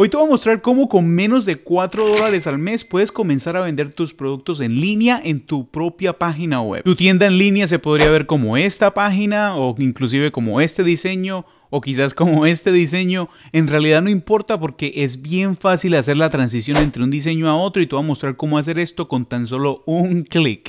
Hoy te voy a mostrar cómo con menos de 4 dólares al mes puedes comenzar a vender tus productos en línea en tu propia página web. Tu tienda en línea se podría ver como esta página o inclusive como este diseño o quizás como este diseño. En realidad no importa porque es bien fácil hacer la transición entre un diseño a otro y te voy a mostrar cómo hacer esto con tan solo un clic.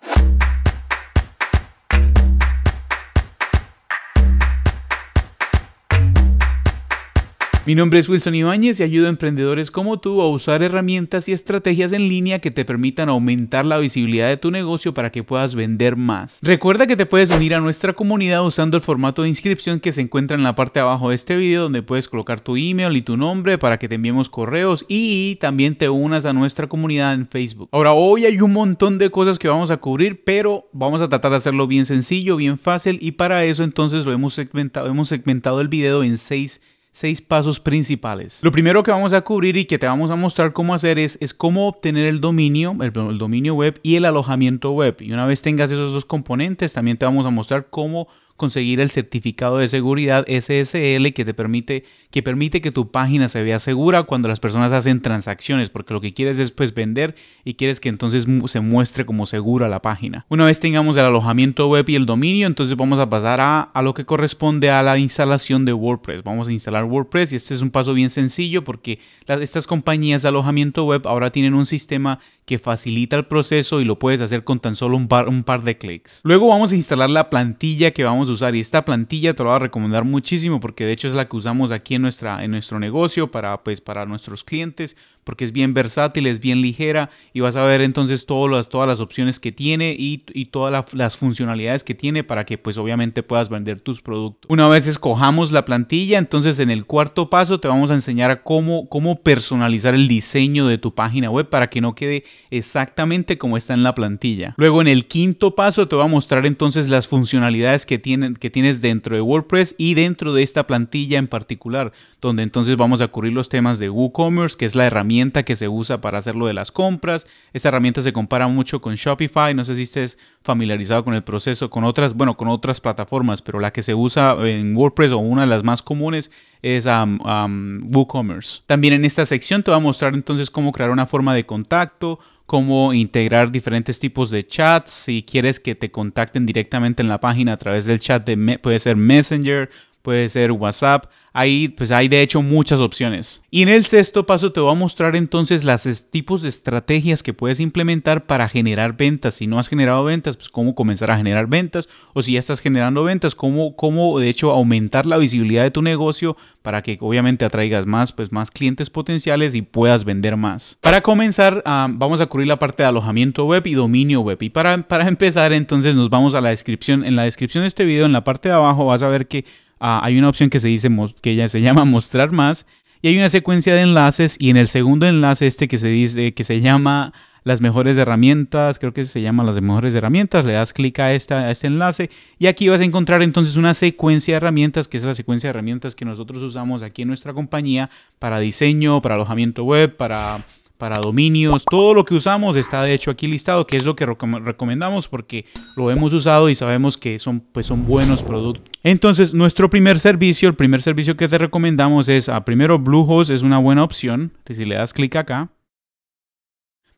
Mi nombre es Wilson Ibáñez y ayudo a emprendedores como tú a usar herramientas y estrategias en línea que te permitan aumentar la visibilidad de tu negocio para que puedas vender más. Recuerda que te puedes unir a nuestra comunidad usando el formato de inscripción que se encuentra en la parte de abajo de este video donde puedes colocar tu email y tu nombre para que te enviemos correos y también te unas a nuestra comunidad en Facebook. Ahora, hoy hay un montón de cosas que vamos a cubrir, pero vamos a tratar de hacerlo bien sencillo, bien fácil y para eso entonces lo hemos segmentado, hemos segmentado el video en seis seis pasos principales. Lo primero que vamos a cubrir y que te vamos a mostrar cómo hacer es, es cómo obtener el dominio, el, el, dominio web y el alojamiento web. Y una vez tengas esos dos componentes, también te vamos a mostrar cómo conseguir el certificado de seguridad SSL que te permite que permite que tu página se vea segura cuando las personas hacen transacciones, porque lo que quieres es pues vender y quieres que entonces se muestre como segura la página. Una vez tengamos el alojamiento web y el dominio, entonces vamos a pasar a, lo que corresponde a la instalación de WordPress. Vamos a instalar WordPress y este es un paso bien sencillo porque las, estas compañías de alojamiento web ahora tienen un sistema que facilita el proceso y lo puedes hacer con tan solo un par, un par de clics. Luego vamos a instalar la plantilla que vamos usar. Y esta plantilla te lo voy a recomendar muchísimo porque de hecho es la que usamos aquí en, nuestra, en nuestro negocio para, pues, para nuestros clientes, porque es bien versátil, es bien ligera y vas a ver entonces todas las, todas las opciones que tiene y, todas las funcionalidades que tiene para que pues obviamente puedas vender tus productos. Una vez escojamos la plantilla, entonces en el cuarto paso te vamos a enseñar cómo, cómo personalizar el diseño de tu página web para que no quede exactamente como está en la plantilla. Luego en el quinto paso te voy a mostrar entonces las funcionalidades que, tienen, que tienes dentro de WordPress y dentro de esta plantilla en particular, donde entonces vamos a cubrir los temas de WooCommerce, que es la herramienta que se usa para hacer lo de las compras. Esta herramienta se compara mucho con Shopify. No sé si estés familiarizado con el proceso, con otras, bueno, con otras plataformas, pero la que se usa en WordPress o una de las más comunes es WooCommerce. También en esta sección te va a mostrar entonces cómo crear una forma de contacto, cómo integrar diferentes tipos de chats. Si quieres que te contacten directamente en la página a través del chat, puede ser Messenger, puede ser WhatsApp. Ahí pues hay de hecho muchas opciones. Y en el sexto paso te voy a mostrar entonces los tipos de estrategias que puedes implementar para generar ventas. Si no has generado ventas, pues cómo comenzar a generar ventas. O si ya estás generando ventas, cómo, de hecho aumentar la visibilidad de tu negocio para que obviamente atraigas más, pues más clientes potenciales y puedas vender más. Para comenzar, ah, vamos a cubrir la parte de alojamiento web y dominio web. Y para, para empezar entonces nos vamos a la descripción. En la descripción de este video, en la parte de abajo, vas a ver que Ah, hay una opción que se dice que ya se llama mostrar más y hay una secuencia de enlaces y en el segundo enlace este que se dice que se llama las mejores herramientas, creo que se llama las mejores herramientas, le das clic a este enlace y aquí vas a encontrar entonces una secuencia de herramientas, que es la secuencia de herramientas que nosotros usamos aquí en nuestra compañía para diseño, para alojamiento web, para para dominios, todo lo que usamos está de hecho aquí listado, que es lo que recomendamos porque lo hemos usado y sabemos que son, pues son buenos productos. Entonces, nuestro primer servicio, el primer servicio que te recomendamos es, a primero Bluehost es una buena opción, si le das clic acá,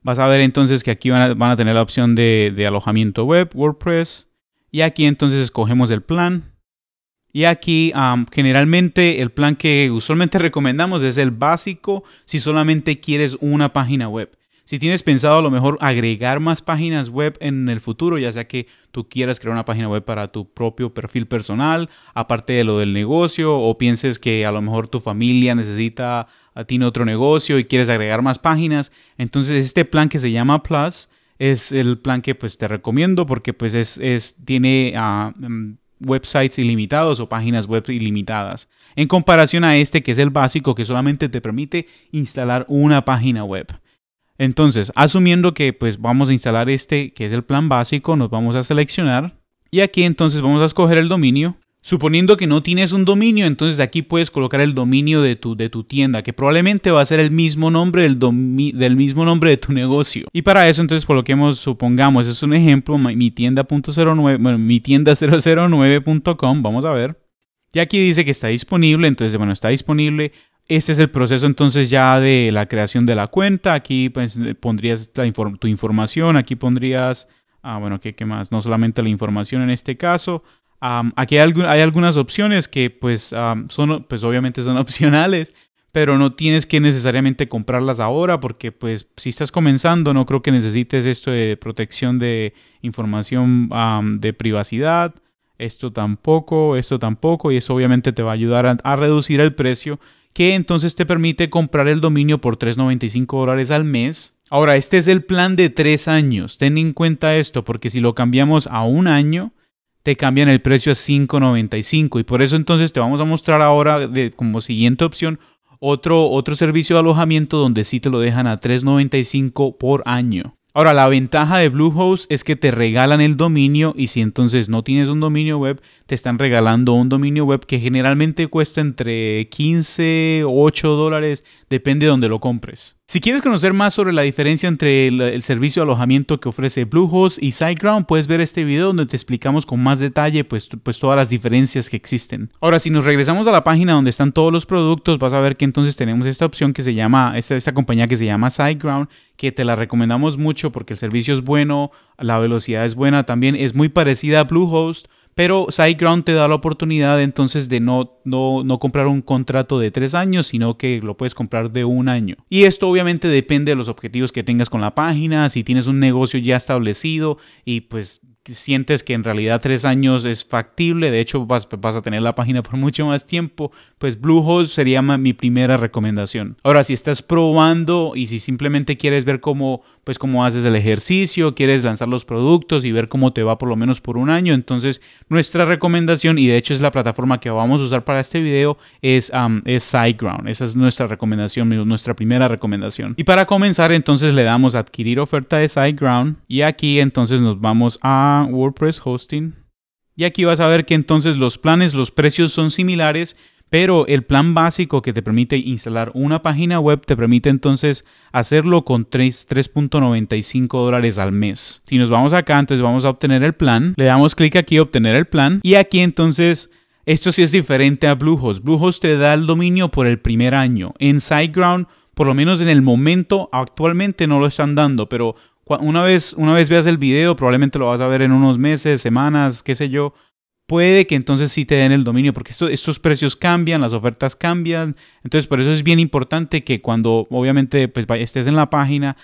vas a ver entonces que aquí van a, tener la opción de, de alojamiento web, WordPress, y aquí entonces escogemos el plan, y aquí generalmente el plan que usualmente recomendamos es el básico si solamente quieres una página web. Si tienes pensado a lo mejor agregar más páginas web en el futuro, ya sea que tú quieras crear una página web para tu propio perfil personal, aparte de lo del negocio, o pienses que a lo mejor tu familia necesita, a otro negocio y quieres agregar más páginas, entonces este plan que se llama Plus es el plan que pues te recomiendo porque pues es, es tiene ah, mm, websites ilimitados o páginas web ilimitadas, en comparación a este que es el básico que solamente te permite instalar una página web. Entonces, asumiendo que pues vamos a instalar este que es el plan básico, nos vamos a seleccionar y aquí entonces vamos a escoger el dominio Suponiendo que no tienes un dominio, entonces aquí puedes colocar el dominio de tu, de tu tienda, que probablemente va a ser el mismo nombre del, del mismo nombre de tu negocio. Y para eso entonces por lo hemos supongamos, es un ejemplo, mi tienda.09, bueno, mi tienda 009.com, vamos a ver. Y aquí dice que está disponible, entonces bueno, está disponible. Este es el proceso entonces ya de la creación de la cuenta. Aquí pues, pondrías tu información, aquí pondrías, ah, bueno, ¿qué, ¿qué más? No solamente la información en este caso aquí hay, algunas opciones que pues, son, pues obviamente son opcionales, pero no tienes que necesariamente comprarlas ahora porque pues si estás comenzando no creo que necesites esto de protección de información de privacidad, esto tampoco, esto tampoco y eso obviamente te va a ayudar a, a reducir el precio que entonces te permite comprar el dominio por 3.95 dólares al mes. Ahora, este es el plan de tres años. Ten en cuenta esto porque si lo cambiamos a un año, te cambian el precio a 5.95 y por eso entonces te vamos a mostrar ahora como siguiente opción otro, otro servicio de alojamiento donde sí te lo dejan a 3.95 por año. Ahora, la ventaja de Bluehost es que te regalan el dominio y si entonces no tienes un dominio web, te están regalando un dominio web que generalmente cuesta entre 15 o 8 dólares, depende de donde lo compres. Si quieres conocer más sobre la diferencia entre el, servicio de alojamiento que ofrece Bluehost y SiteGround, puedes ver este video donde te explicamos con más detalle pues, pues todas las diferencias que existen. Ahora, si nos regresamos a la página donde están todos los productos, vas a ver que entonces tenemos esta opción que se llama, esta, esta compañía que se llama SiteGround, que te la recomendamos mucho porque el servicio es bueno, la velocidad es buena, también es muy parecida a Bluehost, pero SiteGround te da la oportunidad entonces de no, no, comprar un contrato de tres años, sino que lo puedes comprar de un año. Y esto obviamente depende de los objetivos que tengas con la página, si tienes un negocio ya establecido y pues sientes que en realidad tres años es factible, de hecho vas, vas a tener la página por mucho más tiempo, pues Bluehost sería mi primera recomendación. Ahora, si estás probando y si simplemente quieres ver cómo pues como haces el ejercicio, quieres lanzar los productos y ver cómo te va por lo menos por un año. Entonces nuestra recomendación, y de hecho es la plataforma que vamos a usar para este video, es, Sideground. es SiteGround. Esa es nuestra recomendación, nuestra primera recomendación. Y para comenzar entonces le damos a adquirir oferta de SiteGround y aquí entonces nos vamos a WordPress Hosting. Y aquí vas a ver que entonces los planes, los precios son similares, pero el plan básico que te permite instalar una página web te permite entonces hacerlo con 3.95 dólares al mes. Si nos vamos acá, entonces vamos a obtener el plan. Le damos clic aquí, obtener el plan. Y aquí entonces esto sí es diferente a Bluehost. Bluehost te da el dominio por el primer año. En SiteGround, por lo menos en el momento, actualmente no lo están dando, pero una vez, una vez veas el video, probablemente lo vas a ver en unos meses, semanas, qué sé yo puede que entonces sí te den el dominio, porque estos precios cambian, las ofertas cambian. Entonces, por eso es bien importante que cuando obviamente pues, estés en la página,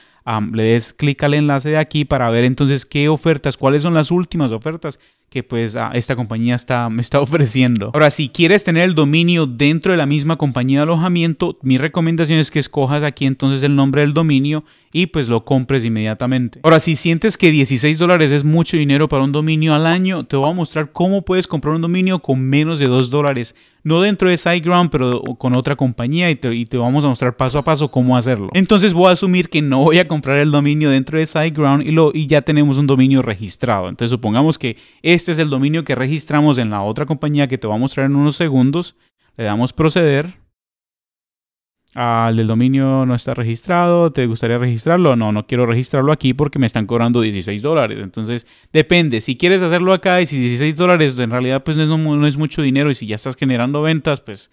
le des clic al enlace de aquí para ver entonces qué ofertas, cuáles son las últimas ofertas que pues esta compañía está, me está ofreciendo. Ahora, si quieres tener el dominio dentro de la misma compañía de alojamiento, mi recomendación es que escojas aquí entonces el nombre del dominio y pues lo compres inmediatamente. Ahora, si sientes que 16 dólares es mucho dinero para un dominio al año, te voy a mostrar cómo puedes comprar un dominio con menos de 2 dólares. No dentro de SiteGround, pero con otra compañía y te, vamos a mostrar paso a paso cómo hacerlo. Entonces voy a asumir que no voy a comprar el dominio dentro de SiteGround y, lo, y ya tenemos un dominio registrado. Entonces supongamos que es este es el dominio que registramos en la otra compañía que te voy a mostrar en unos segundos. Le damos proceder. Al ah, del dominio no está registrado. ¿Te gustaría registrarlo? No, no quiero registrarlo aquí porque me están cobrando 16 dólares. Entonces, depende. Si quieres hacerlo acá y si 16 dólares en realidad pues no no es mucho dinero y si ya estás generando ventas, pues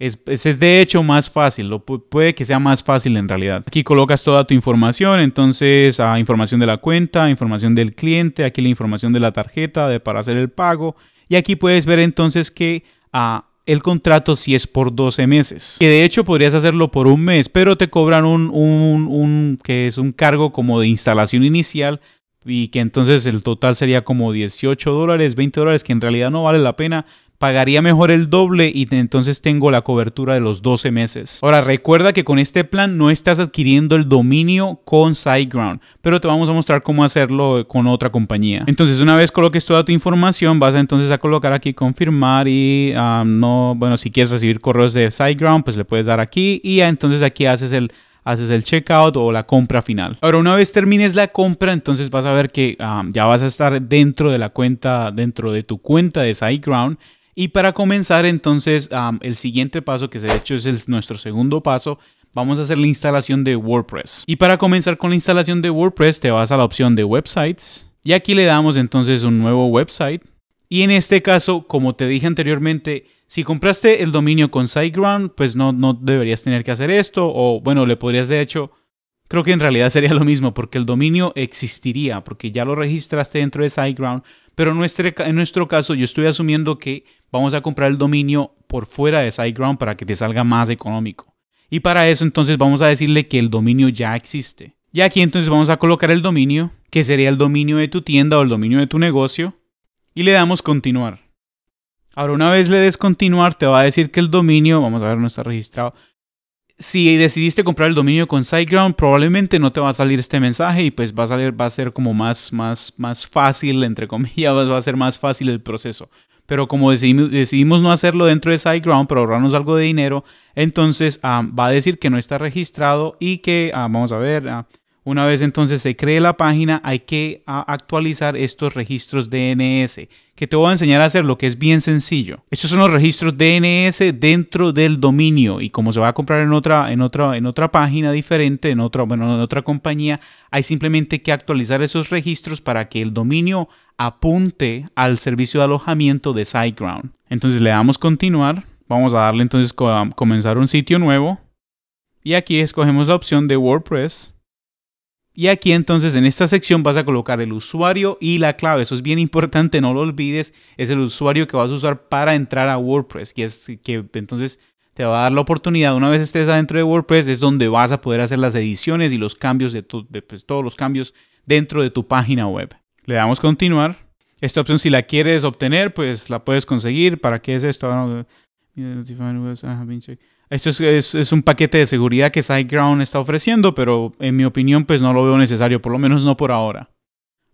es, es, de hecho más fácil, lo, puede que sea más fácil en realidad. Aquí colocas toda tu información, entonces a ah, información de la cuenta, información del cliente, aquí la información de la tarjeta de, para hacer el pago. Y aquí puedes ver entonces que a ah, el contrato si es por 12 meses. Que de hecho podrías hacerlo por un mes, pero te cobran un, un que es un cargo como de instalación inicial y que entonces el total sería como 18 dólares, 20 dólares, que en realidad no vale la pena, pagaría mejor el doble y entonces tengo la cobertura de los 12 meses. Ahora, recuerda que con este plan no estás adquiriendo el dominio con SiteGround, pero te vamos a mostrar cómo hacerlo con otra compañía. Entonces, una vez coloques toda tu información, vas entonces a colocar aquí confirmar y ah, no, bueno, si quieres recibir correos de SiteGround, pues le puedes dar aquí y entonces aquí haces el haces el checkout o la compra final. Ahora, una vez termines la compra, entonces vas a ver que ah, ya vas a estar dentro de la cuenta, dentro de tu cuenta de SiteGround y para comenzar entonces, el siguiente paso, que se de hecho es nuestro segundo paso, vamos a hacer la instalación de WordPress. Y para comenzar con la instalación de WordPress, te vas a la opción de Websites. Y aquí le damos entonces un nuevo website. Y en este caso, como te dije anteriormente, si compraste el dominio con SiteGround, pues no, no deberías tener que hacer esto. O bueno, le podrías de hecho Creo que en realidad sería lo mismo porque el dominio existiría, porque ya lo registraste dentro de SiteGround, pero en nuestro, caso yo estoy asumiendo que vamos a comprar el dominio por fuera de SiteGround para que te salga más económico. Y para eso entonces vamos a decirle que el dominio ya existe. Y aquí entonces vamos a colocar el dominio, que sería el dominio de tu tienda o el dominio de tu negocio, y le damos continuar. Ahora una vez le des continuar, te va a decir que el dominio, vamos a ver, no está registrado, si decidiste comprar el dominio con SiteGround, probablemente no te va a salir este mensaje y pues va a, salir, va a ser como más, más, más fácil, entre comillas, va a ser más fácil el proceso. Pero como decidimos, decidimos no hacerlo dentro de SiteGround para ahorrarnos algo de dinero, entonces ah, va a decir que no está registrado y que, ah, vamos a ver, ah, una vez entonces se cree la página, hay que actualizar estos registros DNS, que te voy a enseñar a hacer lo que es bien sencillo. Estos son los registros DNS dentro del dominio y como se va a comprar en otra, en otra, en otra página diferente, en otra, bueno, en otra compañía, hay simplemente que actualizar esos registros para que el dominio apunte al servicio de alojamiento de SiteGround. Entonces le damos continuar. Vamos a darle entonces comenzar un sitio nuevo. Y aquí escogemos la opción de WordPress. Y aquí entonces en esta sección vas a colocar el usuario y la clave. Eso es bien importante, no lo olvides. Es el usuario que vas a usar para entrar a WordPress. Que es que entonces te va a dar la oportunidad, una vez estés adentro de WordPress, es donde vas a poder hacer las ediciones y los cambios de, pues, todos los cambios dentro de tu página web. Le damos continuar. Esta opción, si la quieres obtener, pues la puedes conseguir. ¿Para qué es esto? Ah, ah, esto es, un paquete de seguridad que SiteGround está ofreciendo, pero en mi opinión pues no lo veo necesario, por lo menos no por ahora.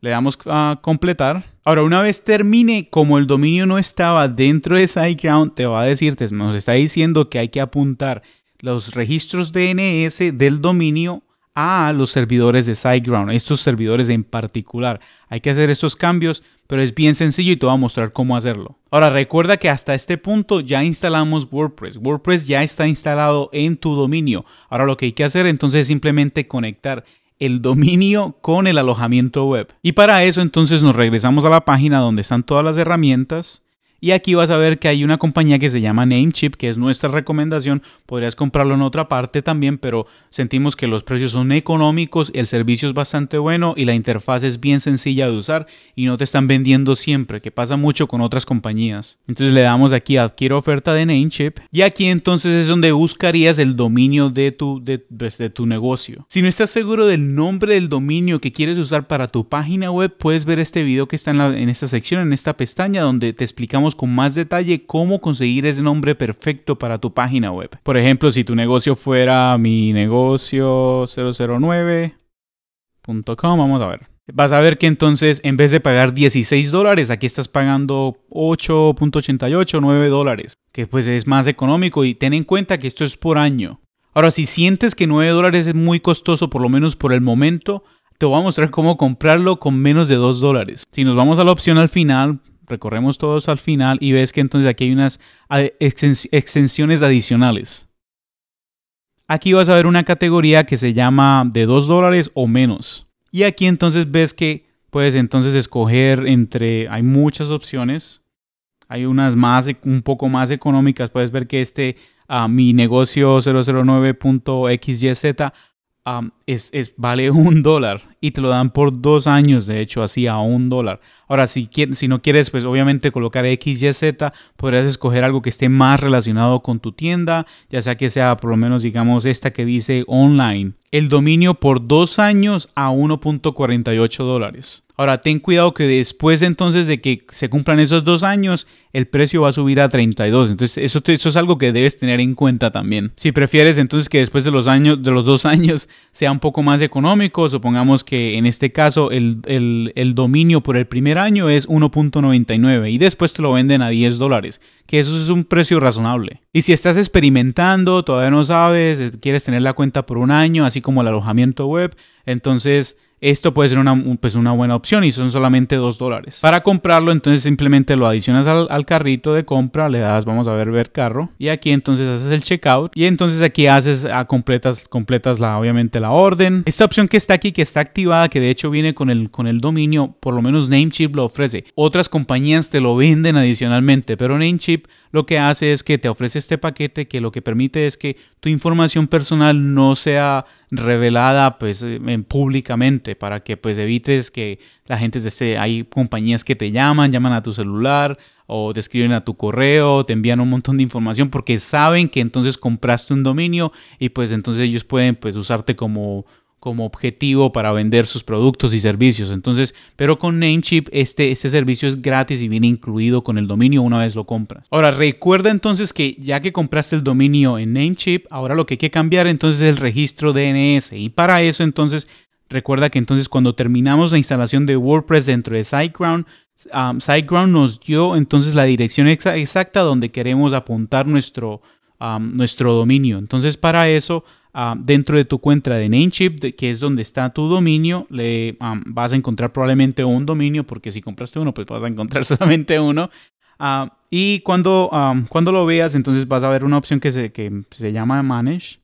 Le damos a completar. Ahora, una vez termine, como el dominio no estaba dentro de SiteGround, te va a decir, nos está diciendo que hay que apuntar los registros DNS del dominio a los servidores de SiteGround, estos servidores en particular. Hay que hacer estos cambios, pero es bien sencillo y te voy a mostrar cómo hacerlo. Ahora recuerda que hasta este punto ya instalamos WordPress. WordPress ya está instalado en tu dominio. Ahora lo que hay que hacer entonces es simplemente conectar el dominio con el alojamiento web. Y para eso entonces nos regresamos a la página donde están todas las herramientas y aquí vas a ver que hay una compañía que se llama Namecheap, que es nuestra recomendación. Podrías comprarlo en otra parte también, pero sentimos que los precios son económicos, el servicio es bastante bueno y la interfaz es bien sencilla de usar y no te están vendiendo siempre, que pasa mucho con otras compañías. Entonces le damos aquí adquiere oferta de Namecheap y aquí entonces es donde buscarías el dominio de tu, pues, de, tu negocio. Si no estás seguro del nombre del dominio que quieres usar para tu página web, puedes ver este video que está en esta sección, en esta pestaña donde te explicamos con más detalle cómo conseguir ese nombre perfecto para tu página web. Por ejemplo, si tu negocio fuera mi negocio 009.com, vamos a ver. Vas a ver que entonces en vez de pagar 16 dólares, aquí estás pagando 8.88, 9 dólares, que pues es más económico y ten en cuenta que esto es por año. Ahora, si sientes que 9 dólares es muy costoso, por lo menos por el momento, te voy a mostrar cómo comprarlo con menos de 2 dólares. Si nos vamos a la opción al final, recorremos todos al final y ves que entonces aquí hay unas extensiones adicionales. Aquí vas a ver una categoría que se llama de 2 dólares o menos. Y aquí entonces ves que puedes entonces escoger entre, hay muchas opciones. Hay unas más, e, un poco más económicas. Puedes ver que este, ah, mi negocio 009.xyz ah, es, es, vale un dólar y te lo dan por dos años, de hecho, así a un dólar. Ahora, si, si no quieres, pues obviamente colocar X, Y, Z, podrías escoger algo que esté más relacionado con tu tienda, ya sea que sea por lo menos, digamos, esta que dice online. El dominio por dos años a 1.48 dólares. Ahora, ten cuidado que después entonces de que se cumplan esos dos años, el precio va a subir a 32. Entonces, eso, es algo que debes tener en cuenta también. Si prefieres entonces que después de los, años, de los dos años sea un poco más económico, supongamos que en este caso el, el, el dominio por el primer año es 1.99 y después te lo venden a 10 dólares, que eso es un precio razonable. Y si estás experimentando, todavía no sabes, eh, quieres tener la cuenta por un año, así como el alojamiento web, entonces esto puede ser una, pues una buena opción y son solamente 2 dólares. Para comprarlo, entonces simplemente lo adicionas al, carrito de compra, le das, vamos a ver, ver carro, y aquí entonces haces el checkout y entonces aquí haces, a ah, completas, completas la, obviamente la orden. Esta opción que está aquí, que está activada, que de hecho viene con el, con el dominio, por lo menos Namecheap lo ofrece. Otras compañías te lo venden adicionalmente, pero Namecheap lo que hace es que te ofrece este paquete que lo que permite es que tu información personal no sea revelada pues eh, públicamente para que pues evites que la gente esté, hay compañías que te llaman, llaman a tu celular o te escriben a tu correo, te envían un montón de información porque saben que entonces compraste un dominio y pues entonces ellos pueden pues usarte como como objetivo para vender sus productos y servicios. Entonces, pero con Namecheap este, este servicio es gratis y viene incluido con el dominio una vez lo compras. Ahora, recuerda entonces que ya que compraste el dominio en Namecheap, ahora lo que hay que cambiar entonces es el registro DNS y para eso entonces Recuerda que entonces cuando terminamos la instalación de WordPress dentro de SiteGround, um, SiteGround nos dio entonces la dirección exacta donde queremos apuntar nuestro, um, nuestro dominio. Entonces para eso Ah, dentro de tu cuenta de Namecheap, que es donde está tu dominio, le ah, vas a encontrar probablemente un dominio, porque si compraste uno, pues vas a encontrar solamente uno. Ah, y cuando, cuando lo veas, entonces vas a ver una opción que se, que se llama Manage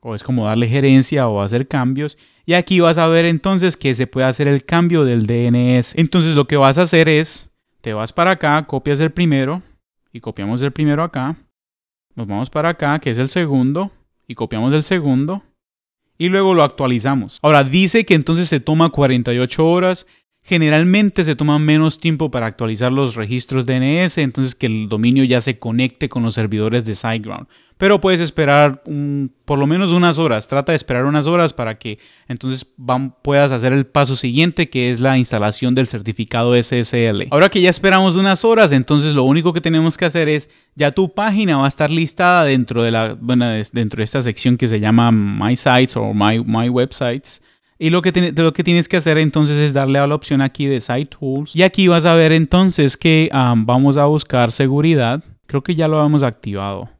o es como darle gerencia o hacer cambios. Y aquí vas a ver entonces que se puede hacer el cambio del DNS. Entonces lo que vas a hacer es, te vas para acá, copias el primero y copiamos el primero acá. Nos vamos para acá, que es el segundo y copiamos el segundo y luego lo actualizamos. Ahora dice que entonces se toma 48 horas generalmente se toma menos tiempo para actualizar los registros DNS, entonces que el dominio ya se conecte con los servidores de SiteGround. Pero puedes esperar por lo menos unas horas, trata de esperar unas horas para que entonces puedas hacer el paso siguiente que es la instalación del certificado SSL. Ahora que ya esperamos unas horas, entonces lo único que tenemos que hacer es, ya tu página va a estar listada dentro de, la, dentro de esta sección que se llama My Sites o My, My Websites. Y lo que, tienes que hacer entonces es darle a la opción aquí de Site Tools. Y aquí vas a ver entonces que vamos a buscar seguridad. Creo que ya lo habíamos activado.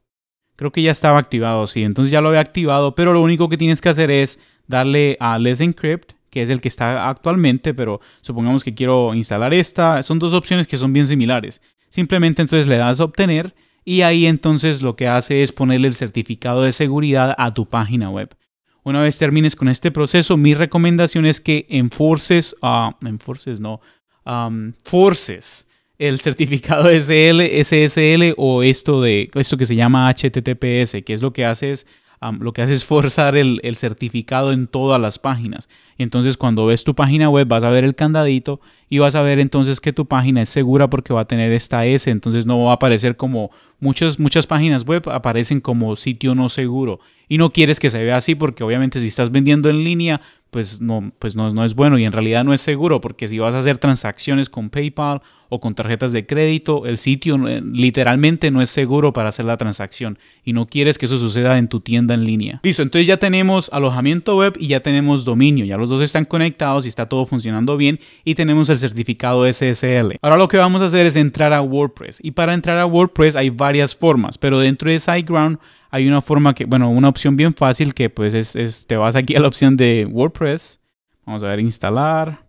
Creo que ya estaba activado, sí. Entonces ya lo había activado, pero lo único que tienes que hacer es darle a Let's Encrypt que es el que está actualmente, pero supongamos que quiero instalar esta. Son dos opciones que son bien similares. Simplemente entonces le das a obtener y ahí entonces lo que hace es ponerle el certificado de seguridad a tu página web. Una vez termines con este proceso, mi recomendación es que enforces, ah, enforces no, forces el certificado SSL o esto de esto que se llama HTTPS, que es lo que haces lo que hace es forzar el, el, certificado en todas las páginas. Entonces cuando ves tu página web vas a ver el candadito y vas a ver entonces que tu página es segura porque va a tener esta S. Entonces no va a aparecer como muchas, muchas páginas web aparecen como sitio no seguro. Y no quieres que se vea así porque obviamente si estás vendiendo en línea pues no, pues no, no es bueno y en realidad no es seguro porque si vas a hacer transacciones con PayPal o con tarjetas de crédito, el sitio eh, literalmente no es seguro para hacer la transacción y no quieres que eso suceda en tu tienda en línea. Listo, entonces ya tenemos alojamiento web y ya tenemos dominio, ya los dos están conectados y está todo funcionando bien y tenemos el certificado SSL. Ahora lo que vamos a hacer es entrar a WordPress y para entrar a WordPress hay varias formas, pero dentro de SiteGround hay una forma que, bueno, una opción bien fácil que pues es, te vas aquí a la opción de WordPress, vamos a ver instalar,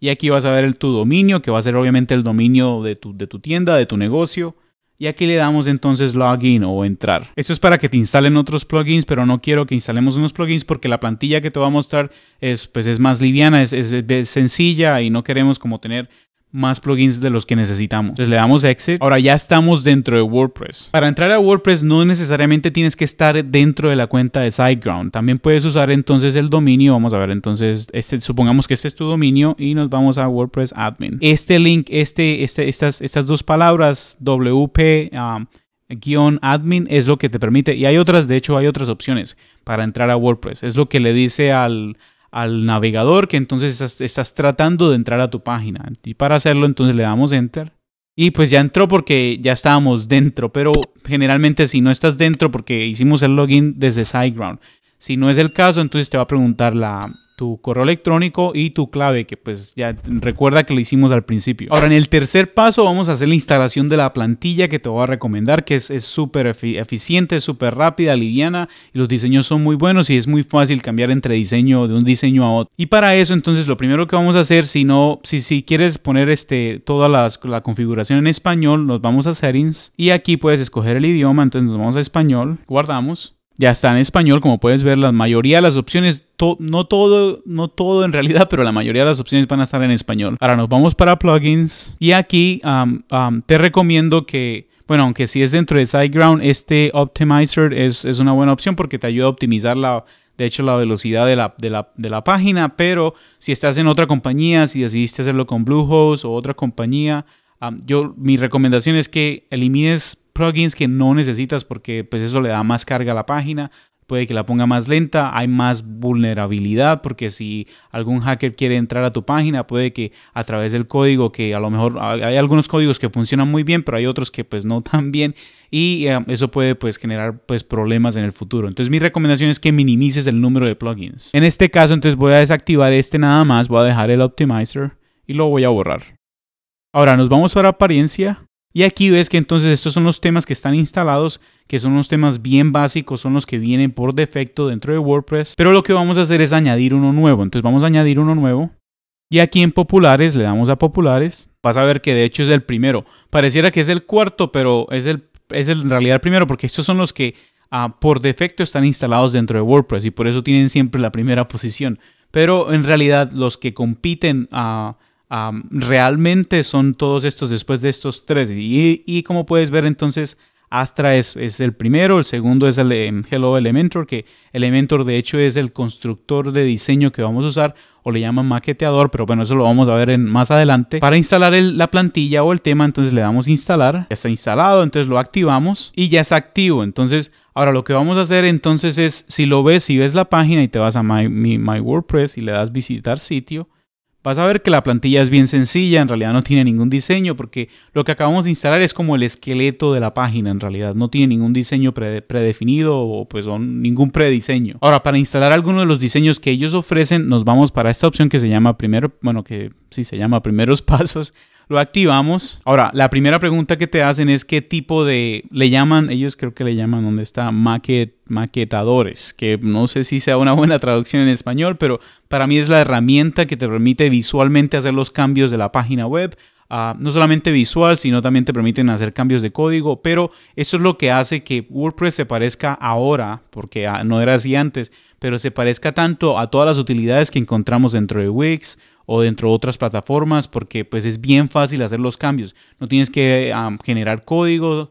y aquí vas a ver el, tu dominio, que va a ser obviamente el dominio de tu, de tu tienda, de tu negocio. Y aquí le damos entonces login o entrar. Esto es para que te instalen otros plugins, pero no quiero que instalemos unos plugins porque la plantilla que te va a mostrar es, pues, es más liviana, es sencilla y no queremos como tener más plugins de los que necesitamos. Entonces le damos exit. Ahora ya estamos dentro de WordPress. Para entrar a WordPress no necesariamente tienes que estar dentro de la cuenta de SiteGround. También puedes usar entonces el dominio. Vamos a ver entonces, este, supongamos que este es tu dominio y nos vamos a WordPress admin. Este link, este, este estas, estas dos palabras, WP, um, admin es lo que te permite. Y hay otras, de hecho hay otras opciones para entrar a WordPress. Es lo que le dice al al navegador que entonces estás, tratando de entrar a tu página. Y para hacerlo entonces le damos enter. Y pues ya entró porque ya estábamos dentro, pero generalmente si no estás dentro porque hicimos el login desde SiteGround. Si no es el caso, entonces te va a preguntar la, tu correo electrónico y tu clave, que pues ya recuerda que lo hicimos al principio. Ahora, en el tercer paso vamos a hacer la instalación de la plantilla que te voy a recomendar, que es súper eficiente, súper rápida, liviana, y los diseños son muy buenos y es muy fácil cambiar entre diseño de un diseño a otro. Y para eso, entonces, lo primero que vamos a hacer, si no, si, si quieres poner este, toda la configuración en español, nos vamos a settings y aquí puedes escoger el idioma, entonces nos vamos a español, guardamos ya está en español, como puedes ver, la mayoría de las opciones, no, todo, no todo en realidad, pero la mayoría de las opciones van a estar en español. Ahora nos vamos para plugins y aquí um, um, te recomiendo que bueno, aunque si es dentro de SiteGround, este Optimizer es, es, una buena opción porque te ayuda a optimizar la, de hecho, la velocidad de la, de, la, página, pero si estás en otra compañía, si decidiste hacerlo con Bluehost o otra compañía, um, yo, mi recomendación es que elimines plugins que no necesitas porque pues eso le da más carga a la página, puede que la ponga más lenta, hay más vulnerabilidad porque si algún hacker quiere entrar a tu página, puede que a través del código que a lo mejor hay algunos códigos que funcionan muy bien, pero hay otros que pues no tan bien y eh, eso puede pues generar pues problemas en el futuro. Entonces mi recomendación es que minimices el número de plugins. En este caso entonces voy a desactivar este nada más, voy a dejar el optimizer y lo voy a borrar. Ahora nos vamos a la apariencia y aquí ves que entonces estos son los temas que están instalados, que son los temas bien básicos, son los que vienen por defecto dentro de WordPress, pero lo que vamos a hacer es añadir uno nuevo. Entonces vamos a añadir uno nuevo. Y aquí en populares le damos a populares. Vas a ver que de hecho es el primero. Pareciera que es el cuarto, pero es, el, es el, en realidad el primero porque estos son los que ah, por defecto están instalados dentro de WordPress y por eso tienen siempre la primera posición. Pero en realidad los que compiten a... Ah, realmente son todos estos después de estos tres. Y, como puedes ver entonces, Astra es, el primero, el segundo es el em, Hello Elementor, que Elementor de hecho es el constructor de diseño que vamos a usar, o le llaman maqueteador, pero bueno, eso lo vamos a ver en, más adelante. Para instalar la plantilla o el tema, entonces le damos instalar, ya está instalado, entonces lo activamos y ya está activo. Entonces, ahora lo que vamos a hacer entonces es, si lo ves, si ves la página y te vas a My WordPress y le das visitar sitio, Vas a ver que la plantilla es bien sencilla, en realidad no tiene ningún diseño, porque lo que acabamos de instalar es como el esqueleto de la página, en realidad no tiene ningún diseño predefinido o pues ningún prediseño. Ahora, para instalar alguno de los diseños que ellos ofrecen, nos vamos para esta opción que se llama primero, bueno, que sí se llama primeros pasos lo activamos. Ahora, la primera pregunta que te hacen es qué tipo de, le llaman, ellos creo que le llaman, donde está? maquetadores, que no sé si sea una buena traducción en español, pero para mí es la herramienta que te permite visualmente hacer los cambios de la página web. Ah, no solamente visual, sino también te permiten hacer cambios de código, pero eso es lo que hace que WordPress se parezca ahora, porque ah, no era así antes, pero se parezca tanto a todas las utilidades que encontramos dentro de Wix o dentro de otras plataformas porque pues es bien fácil hacer los cambios. No tienes que generar códigos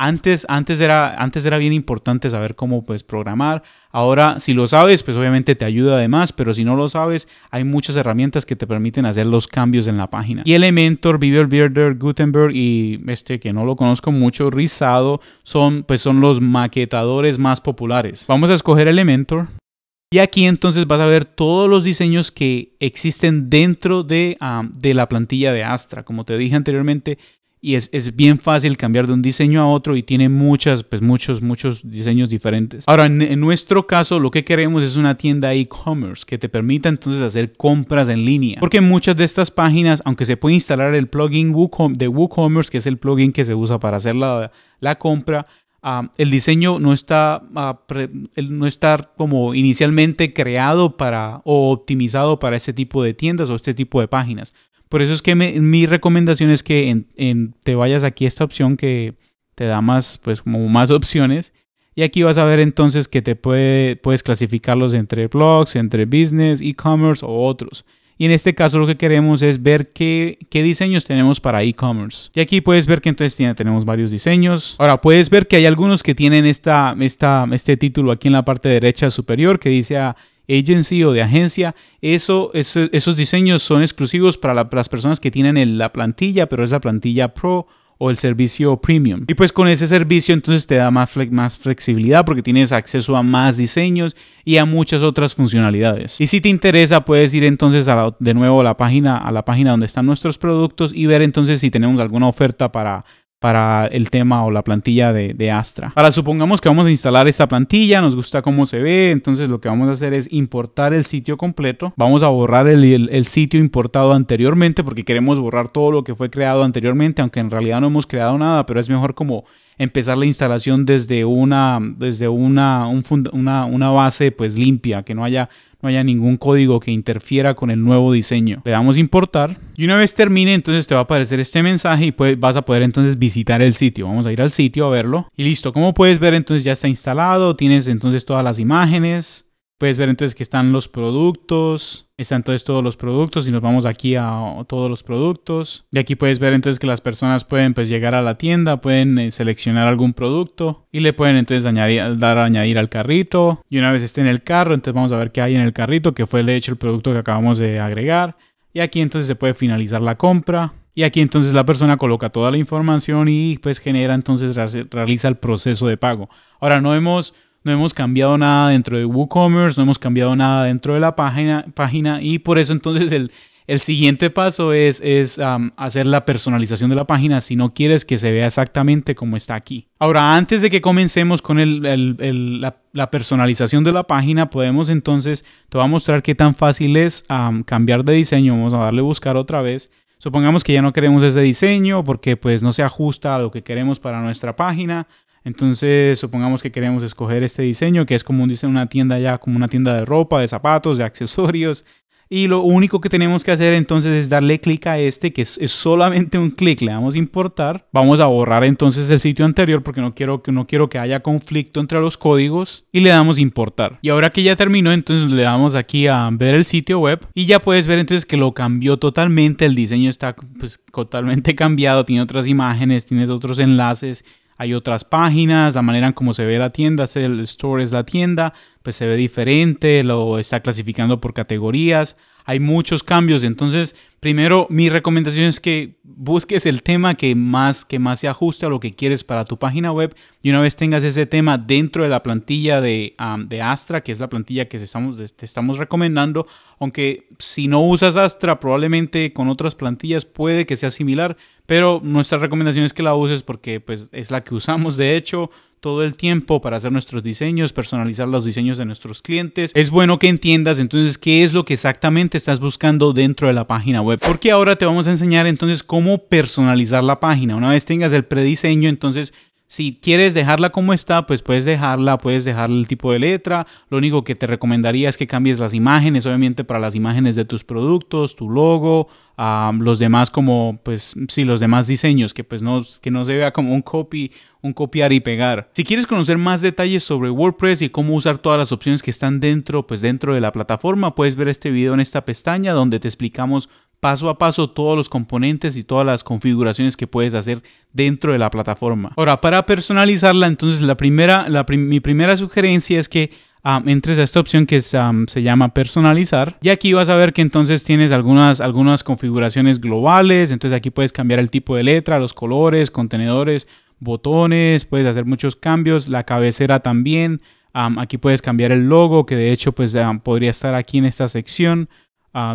Antes, antes, era, antes era bien importante saber cómo puedes programar. Ahora, si lo sabes, pues obviamente te ayuda además, pero si no lo sabes, hay muchas herramientas que te permiten hacer los cambios en la página. Y Elementor, Beaver Bearder, Gutenberg y este que no lo conozco mucho, Rizado, son, pues, son los maquetadores más populares. Vamos a escoger Elementor. Y aquí entonces vas a ver todos los diseños que existen dentro de, de la plantilla de Astra. Como te dije anteriormente, y es, bien fácil cambiar de un diseño a otro y tiene muchas, pues muchos, muchos diseños diferentes. Ahora, en, nuestro caso, lo que queremos es una tienda e-commerce que te permita entonces hacer compras en línea. Porque muchas de estas páginas, aunque se puede instalar el plugin de WooCommerce, que es el plugin que se usa para hacer la, la compra, Ah, el diseño no está, ah, no está como inicialmente creado para o optimizado para este tipo de tiendas o este tipo de páginas. Por eso es que mi recomendación es que te vayas aquí a esta opción que te da más, pues, como más opciones. Y aquí vas a ver entonces que te puede, puedes clasificarlos entre blogs, entre business, e-commerce o otros. Y en este caso lo que queremos es ver qué, qué diseños tenemos para e-commerce. Y aquí puedes ver que entonces tenemos varios diseños. Ahora puedes ver que hay algunos que tienen esta, esta, este título aquí en la parte derecha superior que dice agency o de agencia, eso, esos diseños son exclusivos para, las personas que tienen la plantilla, pero es la plantilla pro o el servicio premium. Y pues con ese servicio entonces te da más, flexibilidad porque tienes acceso a más diseños y a muchas otras funcionalidades. Y si te interesa puedes ir entonces de nuevo a la página a la página donde están nuestros productos y ver entonces si tenemos alguna oferta para para el tema o la plantilla de, Astra. Ahora supongamos que vamos a instalar esta plantilla, nos gusta cómo se ve, entonces lo que vamos a hacer es importar el sitio completo, vamos a borrar el, sitio importado anteriormente porque queremos borrar todo lo que fue creado anteriormente, aunque en realidad no hemos creado nada, pero es mejor como empezar la instalación desde una, desde una, una, base pues limpia, que no haya no haya ningún código que interfiera con el nuevo diseño. Le damos importar y una vez termine entonces te va a aparecer este mensaje y pues vas a poder entonces visitar el sitio. Vamos a ir al sitio a verlo y listo. Como puedes ver entonces ya está instalado, tienes entonces todas las imágenes. Puedes ver entonces que están los productos, están entonces todos los productos y nos vamos aquí a todos los productos. Y aquí puedes ver entonces que las personas pueden pues llegar a la tienda, pueden eh, seleccionar algún producto y le pueden entonces añadir, dar a añadir al carrito. Y una vez esté en el carro, entonces vamos a ver qué hay en el carrito, que fue de hecho el producto que acabamos de agregar. Y aquí entonces se puede finalizar la compra. Y aquí entonces la persona coloca toda la información y pues genera entonces realiza el proceso de pago. Ahora no hemos no hemos cambiado nada dentro de WooCommerce, no hemos cambiado nada dentro de la página, página y por eso entonces el, siguiente paso es, hacer la personalización de la página si no quieres que se vea exactamente como está aquí. Ahora, antes de que comencemos con la, personalización de la página, podemos entonces, te voy a mostrar qué tan fácil es cambiar de diseño. Vamos a darle buscar otra vez. Supongamos que ya no queremos ese diseño porque pues no se ajusta a lo que queremos para nuestra página. Entonces, supongamos que queremos escoger este diseño, que es como dice una tienda ya, como una tienda de ropa, de zapatos, de accesorios. Y lo único que tenemos que hacer entonces es darle clic a este, que es, solamente un clic, le damos importar. Vamos a borrar entonces el sitio anterior porque no quiero, que, no quiero que haya conflicto entre los códigos y le damos importar. Y ahora que ya terminó, entonces le damos aquí a ver el sitio web y ya puedes ver entonces que lo cambió totalmente, el diseño está pues totalmente cambiado, tiene otras imágenes, tienes otros enlaces hay otras páginas, la manera en cómo se ve la tienda, el store es la tienda, pues se ve diferente, lo está clasificando por categorías, hay muchos cambios. Entonces, primero, mi recomendación es que busques el tema que más, que más se ajuste a lo que quieres para tu página web. Y una vez tengas ese tema dentro de la plantilla de, de Astra, que es la plantilla que estamos, te estamos recomendando, aunque si no usas Astra, probablemente con otras plantillas puede que sea similar, pero nuestra recomendación es que la uses porque pues, es la que usamos de hecho todo el tiempo para hacer nuestros diseños, personalizar los diseños de nuestros clientes. Es bueno que entiendas entonces qué es lo que exactamente estás buscando dentro de la página web, porque ahora te vamos a enseñar entonces cómo personalizar la página. Una vez tengas el prediseño, entonces si quieres dejarla como está, pues puedes dejarla, puedes dejar el tipo de letra. Lo único que te recomendaría es que cambies las imágenes, obviamente para las imágenes de tus productos, tu logo, los demás como, pues sí, los demás diseños, que pues no, que no se vea como un copy, un copiar y pegar. Si quieres conocer más detalles sobre WordPress y cómo usar todas las opciones que están dentro, pues dentro de la plataforma, puedes ver este video en esta pestaña donde te explicamos paso a paso todos los componentes y todas las configuraciones que puedes hacer dentro de la plataforma. Ahora, para personalizarla, entonces la primera, mi primera sugerencia es que ah, entres a esta opción que ah, se llama personalizar y aquí vas a ver que entonces tienes algunas, algunas configuraciones globales, entonces aquí puedes cambiar el tipo de letra, los colores, contenedores, botones, puedes hacer muchos cambios, la cabecera también. Ah, aquí puedes cambiar el logo que de hecho pues podría estar aquí en esta sección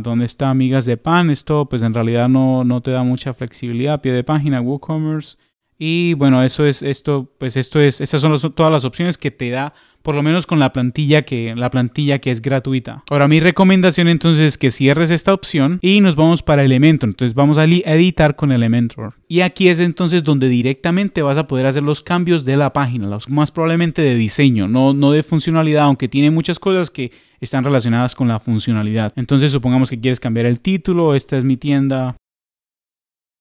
donde está Amigas de Pan. Esto pues en realidad no, no te da mucha flexibilidad. Pie de página, WooCommerce. Y bueno, eso es esto, pues esto es, estas son todas las opciones que te da, por lo menos con la plantilla que, la plantilla que es gratuita. Ahora, mi recomendación entonces es que cierres esta opción y nos vamos para Elementor. Entonces vamos a editar con Elementor. Y aquí es entonces donde directamente vas a poder hacer los cambios de la página, los más probablemente de diseño, no, no de funcionalidad, aunque tiene muchas cosas que están relacionadas con la funcionalidad. Entonces supongamos que quieres cambiar el título, esta es mi tienda.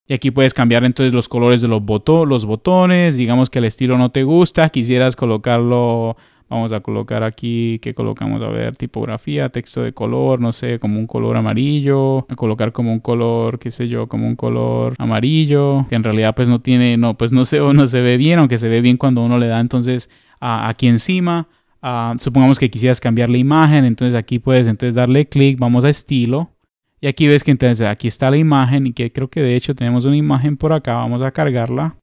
Y aquí puedes cambiar entonces los colores de los, botó, los botones, digamos que el estilo no te gusta, quisieras colocarlo, vamos a colocar aquí, ¿qué colocamos? A ver, tipografía, texto de color, no sé, como un color amarillo, a colocar como un color, qué sé yo, como un color amarillo, que en realidad pues no tiene, no, pues no se, no se ve bien, aunque se ve bien cuando uno le da entonces a, aquí encima. Ah, supongamos que quisieras cambiar la imagen, entonces aquí puedes entonces darle clic, vamos a estilo. Y aquí ves que entonces aquí está la imagen y que creo que de hecho tenemos una imagen por acá, vamos a cargarla.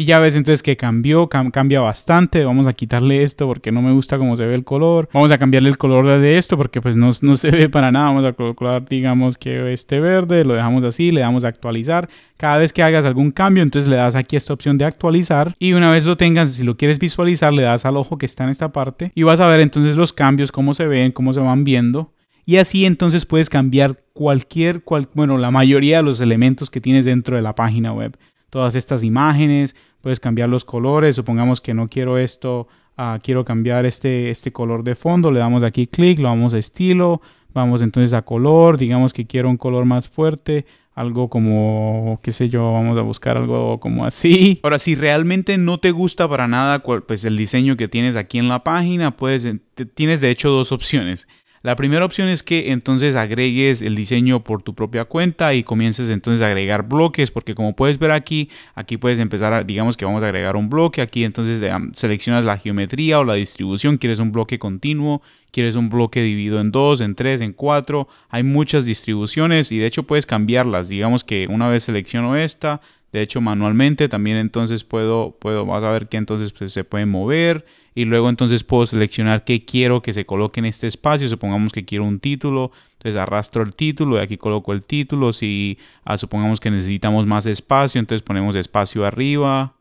Y ya ves entonces que cambió, cambia bastante. Vamos a quitarle esto porque no me gusta cómo se ve el color. Vamos a cambiarle el color de esto porque pues no, se ve para nada. Vamos a colocar digamos que este verde, lo dejamos así, le damos a actualizar. Cada vez que hagas algún cambio, entonces le das aquí esta opción de actualizar. Y una vez lo tengas, si lo quieres visualizar, le das al ojo que está en esta parte. Y vas a ver entonces los cambios, cómo se ven, cómo se van viendo. Y así entonces puedes cambiar cualquier, bueno, la mayoría de los elementos que tienes dentro de la página web. Todas estas imágenes, puedes cambiar los colores, supongamos que no quiero esto, ah, quiero cambiar este, este color de fondo, le damos aquí clic, lo vamos a estilo, vamos entonces a color, digamos que quiero un color más fuerte, algo como, qué sé yo, vamos a buscar algo como así. Ahora, si realmente no te gusta para nada pues el diseño que tienes aquí en la página, puedes, eh, tienes de hecho dos opciones. La primera opción es que entonces agregues el diseño por tu propia cuenta y comiences entonces a agregar bloques, porque como puedes ver aquí, aquí puedes empezar, a, digamos que vamos a agregar un bloque, aquí entonces eh, seleccionas la geometría o la distribución, quieres un bloque continuo, quieres un bloque dividido en dos, en tres, en cuatro, hay muchas distribuciones y de hecho puedes cambiarlas, digamos que una vez selecciono esta, de hecho manualmente también entonces puedo, puedo vas a ver que entonces pues, se puede mover, y luego entonces puedo seleccionar qué quiero que se coloque en este espacio. Supongamos que quiero un título, entonces arrastro el título y aquí coloco el título. Si ah, supongamos que necesitamos más espacio, entonces ponemos espacio arriba.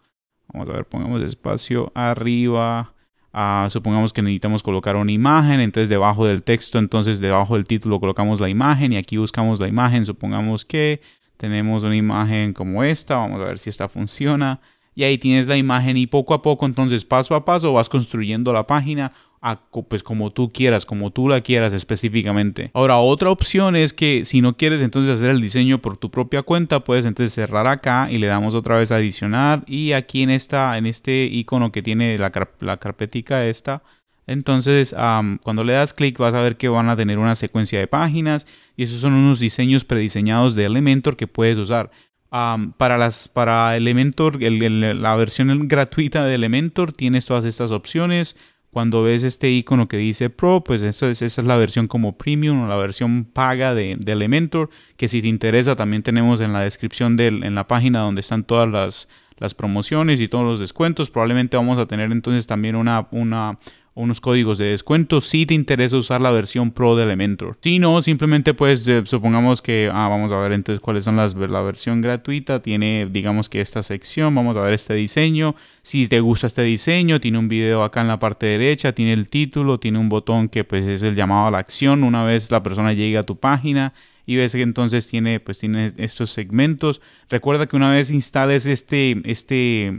Vamos a ver, pongamos espacio arriba. Ah, supongamos que necesitamos colocar una imagen, entonces debajo del texto, entonces debajo del título colocamos la imagen y aquí buscamos la imagen. Supongamos que tenemos una imagen como esta, vamos a ver si esta funciona y ahí tienes la imagen y poco a poco, entonces paso a paso vas construyendo la página a, pues como tú quieras, como tú la quieras específicamente. Ahora, otra opción es que si no quieres entonces hacer el diseño por tu propia cuenta, puedes entonces cerrar acá y le damos otra vez a adicionar y aquí en esta, en este icono que tiene la, la carpetica esta, entonces, cuando le das clic vas a ver que van a tener una secuencia de páginas y esos son unos diseños prediseñados de Elementor que puedes usar para, las, para Elementor, la versión gratuita de Elementor, tienes todas estas opciones. Cuando ves este icono que dice Pro, pues eso es, esa es la versión como premium o la versión paga de, Elementor, que si te interesa también tenemos en la descripción de, en la página donde están todas las, las promociones y todos los descuentos. Probablemente vamos a tener entonces también una, una unos códigos de descuento si te interesa usar la versión Pro de Elementor. Si no, simplemente pues eh, supongamos que, ah, vamos a ver entonces cuáles son las, la versión gratuita, tiene digamos que esta sección, vamos a ver este diseño, si te gusta este diseño, tiene un video acá en la parte derecha, tiene el título, tiene un botón que pues es el llamado a la acción una vez la persona llega a tu página, y ves que entonces tiene, pues, tiene estos segmentos. Recuerda que una vez instales este, este,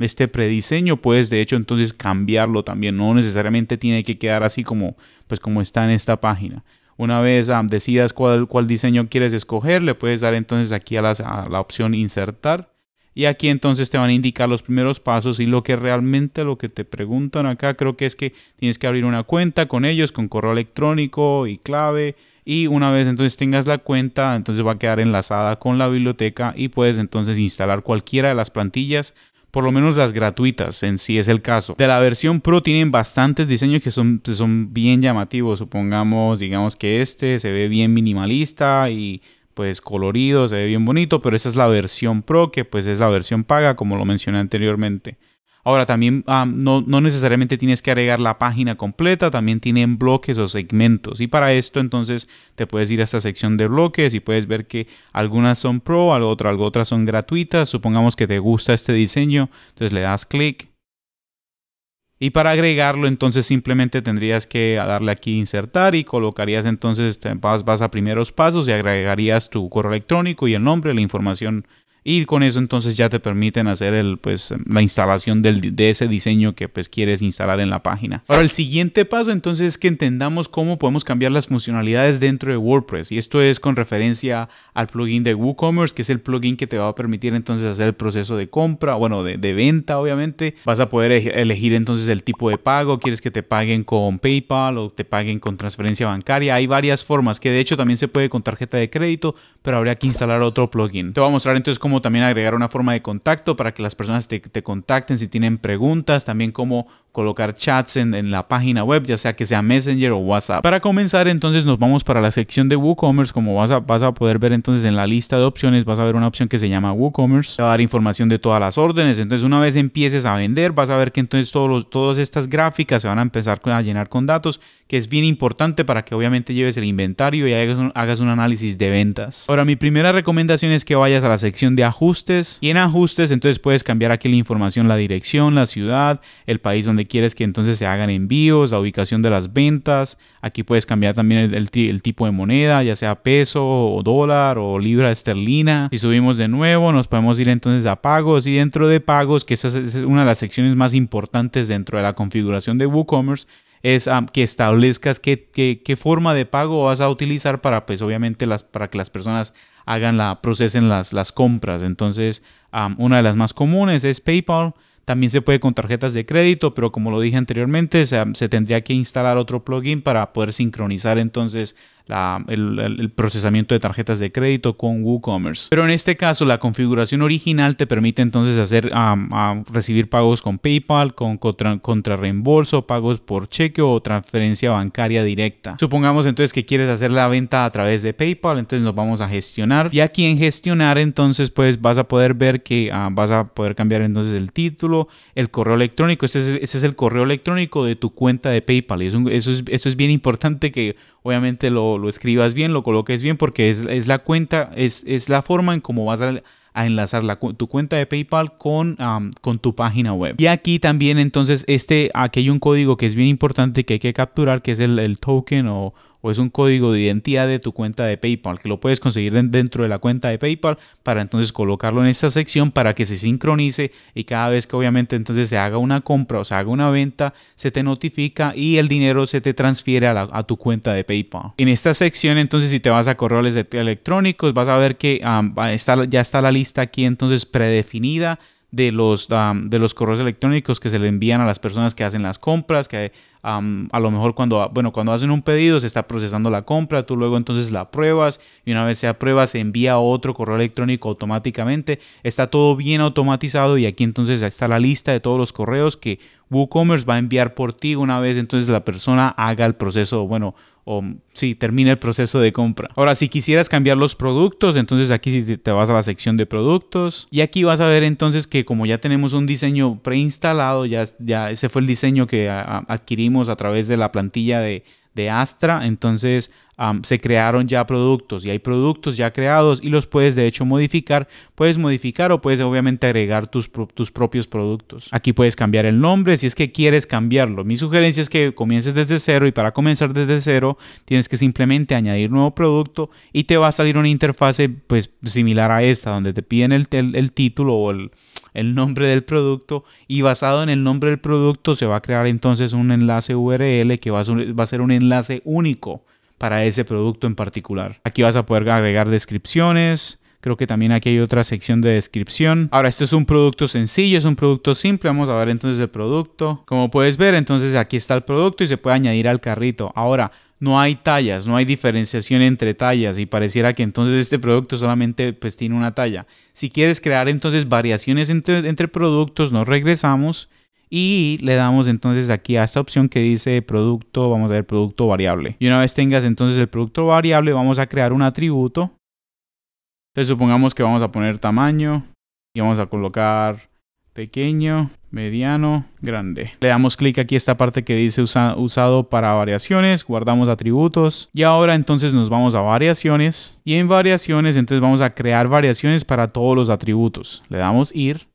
este prediseño, puedes de hecho entonces cambiarlo también. No necesariamente tiene que quedar así como, pues, como está en esta página. Una vez decidas cuál, cuál, diseño quieres escoger, le puedes dar entonces aquí a, a, la opción insertar. Y aquí entonces te van a indicar los primeros pasos y lo que realmente lo que te preguntan acá creo que es que tienes que abrir una cuenta con ellos, con correo electrónico y clave y una vez entonces tengas la cuenta, entonces va a quedar enlazada con la biblioteca y puedes entonces instalar cualquiera de las plantillas por lo menos las gratuitas, en si sí es el caso. De la versión Pro tienen bastantes diseños que son, son bien llamativos, supongamos, digamos que este se ve bien minimalista y pues colorido, se ve bien bonito, pero esa es la versión Pro, que pues es la versión paga, como lo mencioné anteriormente. Ahora también ah, no, necesariamente tienes que agregar la página completa, también tienen bloques o segmentos. Y para esto entonces te puedes ir a esta sección de bloques y puedes ver que algunas son pro, otras, otras son gratuitas. Supongamos que te gusta este diseño, entonces le das clic. Y para agregarlo entonces simplemente tendrías que darle aquí insertar y colocarías entonces, vas, vas a primeros pasos y agregarías tu correo electrónico y el nombre, la información y con eso entonces ya te permiten hacer el, pues, la instalación de ese diseño que pues, quieres instalar en la página. Ahora el siguiente paso entonces es que entendamos cómo podemos cambiar las funcionalidades dentro de WordPress. Y esto es con referencia al plugin de WooCommerce, que es el plugin que te va a permitir entonces hacer el proceso de compra, bueno, de, de venta obviamente. Vas a poder elegir entonces el tipo de pago. Quieres que te paguen con PayPal o te paguen con transferencia bancaria. Hay varias formas que de hecho también se puede con tarjeta de crédito, pero habría que instalar otro plugin. Te voy a mostrar entonces cómo también agregar una forma de contacto para que las personas te, te contacten si tienen preguntas, también cómo colocar chats en, la página web, ya sea que sea Messenger o WhatsApp. Para comenzar, entonces nos vamos para la sección de WooCommerce. Como vas a, vas a poder ver entonces en la lista de opciones, vas a ver una opción que se llama WooCommerce. va a dar información de todas las órdenes. Entonces, una vez empieces a vender, vas a ver que entonces todos los, todas estas gráficas se van a empezar a llenar con datos, que es bien importante para que obviamente lleves el inventario y hagas un, hagas un análisis de ventas. Ahora, mi primera recomendación es que vayas a la sección de ajustes y en ajustes entonces puedes cambiar aquí la información, la dirección, la ciudad, el país donde quieres que entonces se hagan envíos, la ubicación de las ventas. Aquí puedes cambiar también el, tipo de moneda, ya sea peso o dólar o libra esterlina. Si subimos de nuevo nos podemos ir entonces a pagos y dentro de pagos, que esa es una de las secciones más importantes dentro de la configuración de WooCommerce, es ah, que establezcas qué, qué, qué, forma de pago vas a utilizar para, pues obviamente, las, para que las personas hagan la, procesen las, las compras. Entonces, una de las más comunes es PayPal. También se puede con tarjetas de crédito, pero como lo dije anteriormente, se tendría que instalar otro plugin para poder sincronizar entonces el, procesamiento de tarjetas de crédito con WooCommerce. Pero en este caso la configuración original te permite entonces hacer recibir pagos con PayPal, con contra, pagos por cheque o transferencia bancaria directa. Supongamos entonces que quieres hacer la venta a través de PayPal, entonces nos vamos a gestionar y aquí en gestionar entonces pues vas a poder ver que ah, vas a poder cambiar entonces el título, el correo electrónico, ese es, el correo electrónico de tu cuenta de PayPal y eso, es, eso es bien importante que obviamente lo, escribas bien, lo coloques bien, porque es, la cuenta, es, es, la forma en cómo vas a, enlazar tu cuenta de PayPal con, con tu página web. Y aquí también entonces este, aquí hay un código que es bien importante que hay que capturar, que es el, el token o o es un código de identidad de tu cuenta de PayPal, que lo puedes conseguir dentro de la cuenta de PayPal para entonces colocarlo en esta sección para que se sincronice y cada vez que obviamente entonces se haga una compra o se haga una venta, se te notifica y el dinero se te transfiere a, tu cuenta de PayPal. En esta sección entonces si te vas a correos electrónicos vas a ver que está, ya está la lista aquí entonces predefinida de los, de los correos electrónicos que se le envían a las personas que hacen las compras, que a lo mejor cuando, bueno, cuando hacen un pedido se está procesando la compra, tú luego entonces la pruebas y una vez se aprueba se envía otro correo electrónico automáticamente, está todo bien automatizado y aquí entonces está la lista de todos los correos que WooCommerce va a enviar por ti una vez entonces la persona haga el proceso, bueno, o sí, termina el proceso de compra. Ahora, si quisieras cambiar los productos, entonces aquí si te vas a la sección de productos y aquí vas a ver entonces que como ya tenemos un diseño preinstalado, ya, ya ese fue el diseño que adquirimos a través de la plantilla de, de Astra, entonces se crearon ya productos y hay productos ya creados y los puedes de hecho modificar. Puedes modificar o puedes obviamente agregar tus, tus propios productos. Aquí puedes cambiar el nombre si es que quieres cambiarlo. Mi sugerencia es que comiences desde cero y para comenzar desde cero tienes que simplemente añadir nuevo producto y te va a salir una interfase pues similar a esta donde te piden el, título o el, nombre del producto y basado en el nombre del producto se va a crear entonces un enlace URL que va a ser, un enlace único para ese producto en particular. Aquí vas a poder agregar descripciones, Creo que también aquí hay otra sección de descripción. Ahora, esto es un producto sencillo, es un producto simple. Vamos a ver entonces el producto. Como puedes ver, entonces aquí está el producto y se puede añadir al carrito. Ahora, no hay tallas, no hay diferenciación entre tallas y pareciera que entonces este producto solamente pues tiene una talla. Si quieres crear entonces variaciones entre, entre productos, nos regresamos y le damos entonces aquí a esta opción que dice producto, vamos a ver producto variable. Y una vez tengas entonces el producto variable, vamos a crear un atributo. Entonces supongamos que vamos a poner tamaño y vamos a colocar pequeño, mediano, grande. Le damos clic aquí a esta parte que dice usado para variaciones, guardamos atributos y ahora entonces nos vamos a variaciones y en variaciones entonces vamos a crear variaciones para todos los atributos. Le damos ir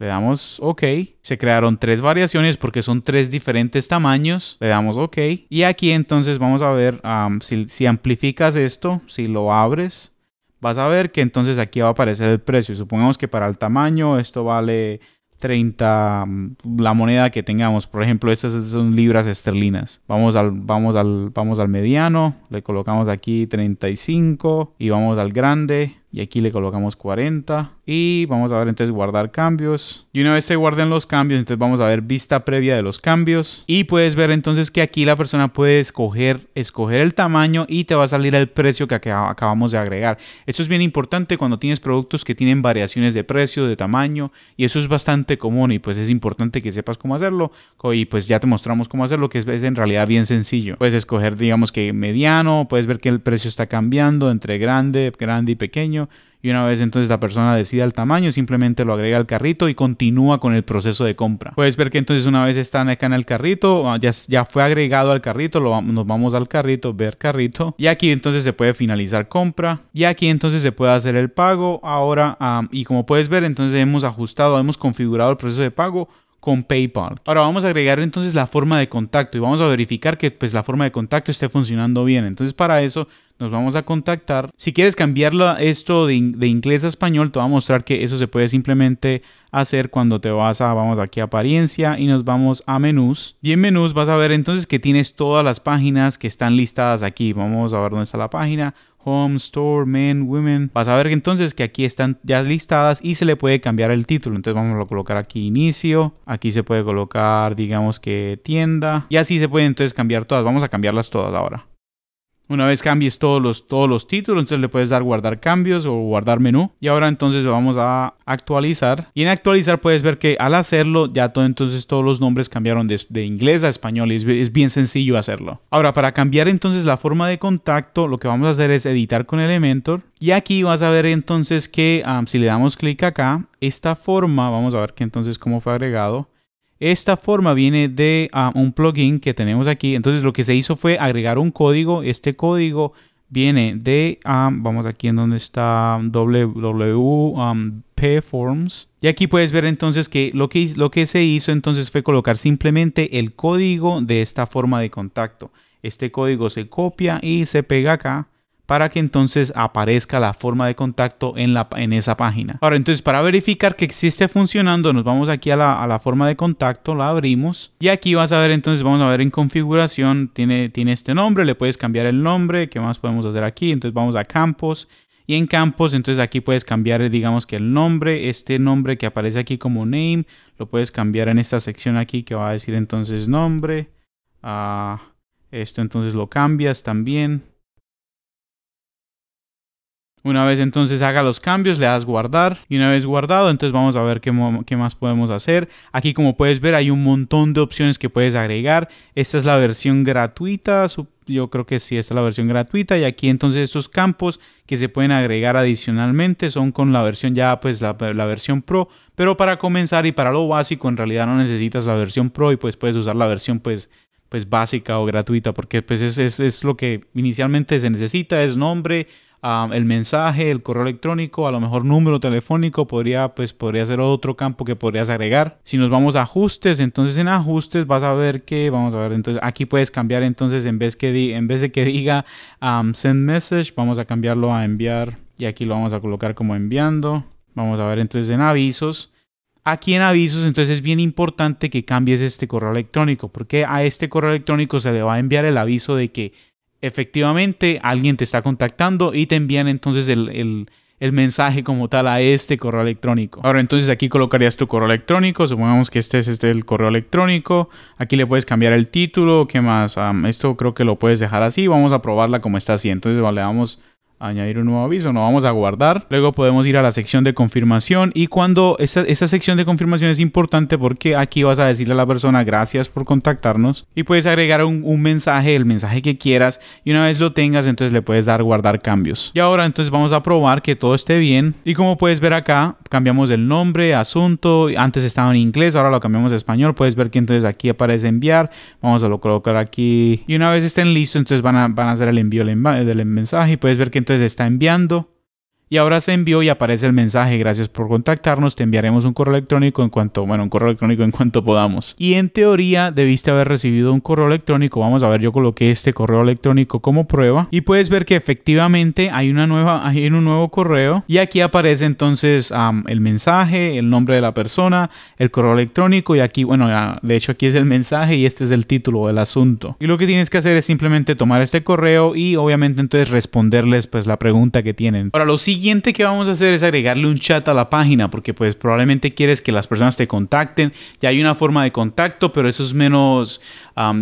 le damos OK. Se crearon tres variaciones porque son tres diferentes tamaños. Le damos OK. Y aquí entonces vamos a ver um, si, amplificas esto, si lo abres, vas a ver que entonces aquí va a aparecer el precio. Supongamos que para el tamaño esto vale 30, um, la moneda que tengamos. Por ejemplo, estas son libras esterlinas. Vamos al, vamos al, vamos al mediano, le colocamos aquí 35 y vamos al grande, y aquí le colocamos 40 y vamos a ver entonces guardar cambios y una vez se guarden los cambios entonces vamos a ver vista previa de los cambios y puedes ver entonces que aquí la persona puede escoger escoger el tamaño y te va a salir el precio que acabamos de agregar esto es bien importante cuando tienes productos que tienen variaciones de precio de tamaño y eso es bastante común y pues es importante que sepas cómo hacerlo y pues ya te mostramos cómo hacerlo que es, es en realidad bien sencillo puedes escoger digamos que mediano puedes ver que el precio está cambiando entre grande grande y pequeño y una vez entonces la persona decida el tamaño, simplemente lo agrega al carrito y continúa con el proceso de compra. Puedes ver que entonces una vez está acá en el carrito, ah, ya, ya fue agregado al carrito, lo, nos vamos al carrito, ver carrito y aquí entonces se puede finalizar compra y aquí entonces se puede hacer el pago. Ahora, ah, y como puedes ver, entonces hemos ajustado, hemos configurado el proceso de pago con PayPal. Ahora vamos a agregar entonces la forma de contacto y vamos a verificar que pues la forma de contacto esté funcionando bien. Entonces para eso nos vamos a contactar. Si quieres cambiarlo esto de, inglés a español, te va a mostrar que eso se puede simplemente hacer cuando te vas a, vamos aquí a apariencia y nos vamos a menús. Y en menús vas a ver entonces que tienes todas las páginas que están listadas aquí. Vamos a ver dónde está la página home, store, men, women. Vas a ver entonces que aquí están ya listadas y se le puede cambiar el título. Entonces vamos a colocar aquí inicio, aquí se puede colocar digamos que tienda y así se pueden entonces cambiar todas. Vamos a cambiarlas todas ahora. Una vez cambies todos los, todos los títulos, entonces le puedes dar guardar cambios o guardar menú. Y ahora entonces vamos a actualizar. Y en actualizar puedes ver que al hacerlo ya todo, entonces todos los nombres cambiaron de, de inglés a español y es, bien sencillo hacerlo. Ahora para cambiar entonces la forma de contacto lo que vamos a hacer es editar con Elementor. Y aquí vas a ver entonces que si le damos clic acá, esta forma, vamos a ver que entonces cómo fue agregado. Esta forma viene de ah, un plugin que tenemos aquí. Entonces lo que se hizo fue agregar un código. Este código viene de, ah, vamos aquí en donde está wp um, y aquí puedes ver entonces que lo, que lo que se hizo entonces fue colocar simplemente el código de esta forma de contacto. Este código se copia y se pega acá para que entonces aparezca la forma de contacto en, la, en esa página. Ahora, entonces para verificar que existe esté funcionando, nos vamos aquí a la, a la forma de contacto, la abrimos y aquí vas a ver entonces, vamos a ver en configuración, tiene, tiene este nombre, le puedes cambiar el nombre, ¿qué más podemos hacer aquí? Entonces vamos a campos y en campos, entonces aquí puedes cambiar, digamos que el nombre, este nombre que aparece aquí como name, lo puedes cambiar en esta sección aquí que va a decir entonces nombre. Ah, esto entonces lo cambias también. Una vez entonces haga los cambios, le das guardar y una vez guardado, entonces vamos a ver qué, más podemos hacer. Aquí como puedes ver hay un montón de opciones que puedes agregar. Esta es la versión gratuita, yo creo que sí, esta es la versión gratuita y aquí entonces estos campos que se pueden agregar adicionalmente son con la versión ya pues la, versión pro. Pero para comenzar y para lo básico en realidad no necesitas la versión pro y pues puedes usar la versión pues pues básica o gratuita porque pues es, es lo que inicialmente se necesita, es nombre, Ah, el mensaje, el correo electrónico, a lo mejor número telefónico, podría, pues, podría ser otro campo que podrías agregar. Si nos vamos a ajustes, entonces en ajustes vas a ver que, vamos a ver, entonces aquí puedes cambiar entonces en vez, que en vez de que diga um, send message, vamos a cambiarlo a enviar y aquí lo vamos a colocar como enviando. Vamos a ver entonces en avisos. Aquí en avisos, entonces es bien importante que cambies este correo electrónico, porque a este correo electrónico se le va a enviar el aviso de que efectivamente alguien te está contactando y te envían entonces el, el, mensaje como tal a este correo electrónico. Ahora entonces aquí colocarías tu correo electrónico, supongamos que este es este el correo electrónico, aquí le puedes cambiar el título, ¿qué más? esto creo que lo puedes dejar así, vamos a probarla como está así, entonces le vale, damos añadir un nuevo aviso, no vamos a guardar. Luego podemos ir a la sección de confirmación y cuando esa, esa, sección de confirmación es importante porque aquí vas a decirle a la persona gracias por contactarnos y puedes agregar un, un, mensaje, el mensaje que quieras y una vez lo tengas entonces le puedes dar guardar cambios. Y ahora entonces vamos a probar que todo esté bien y como puedes ver acá cambiamos el nombre, asunto, antes estaba en inglés, ahora lo cambiamos a español, puedes ver que entonces aquí aparece enviar, vamos a lo colocar aquí y una vez estén listos entonces van a, van a hacer el envío del mensaje y puedes ver que entonces entonces está enviando, y ahora se envió y aparece el mensaje, gracias por contactarnos, te enviaremos un correo electrónico en cuanto, bueno, un correo electrónico en cuanto podamos. Y en teoría debiste haber recibido un correo electrónico, vamos a ver, yo coloqué este correo electrónico como prueba y puedes ver que efectivamente hay una nueva, hay un nuevo correo y aquí aparece entonces el mensaje, el nombre de la persona, el correo electrónico y aquí, bueno, de hecho aquí es el mensaje y este es el título del asunto. Y lo que tienes que hacer es simplemente tomar este correo y obviamente entonces responderles pues la pregunta que tienen. Ahora lo siguiente siguiente que vamos a hacer es agregarle un chat a la página, porque pues probablemente quieres que las personas te contacten. Ya hay una forma de contacto, pero eso es menos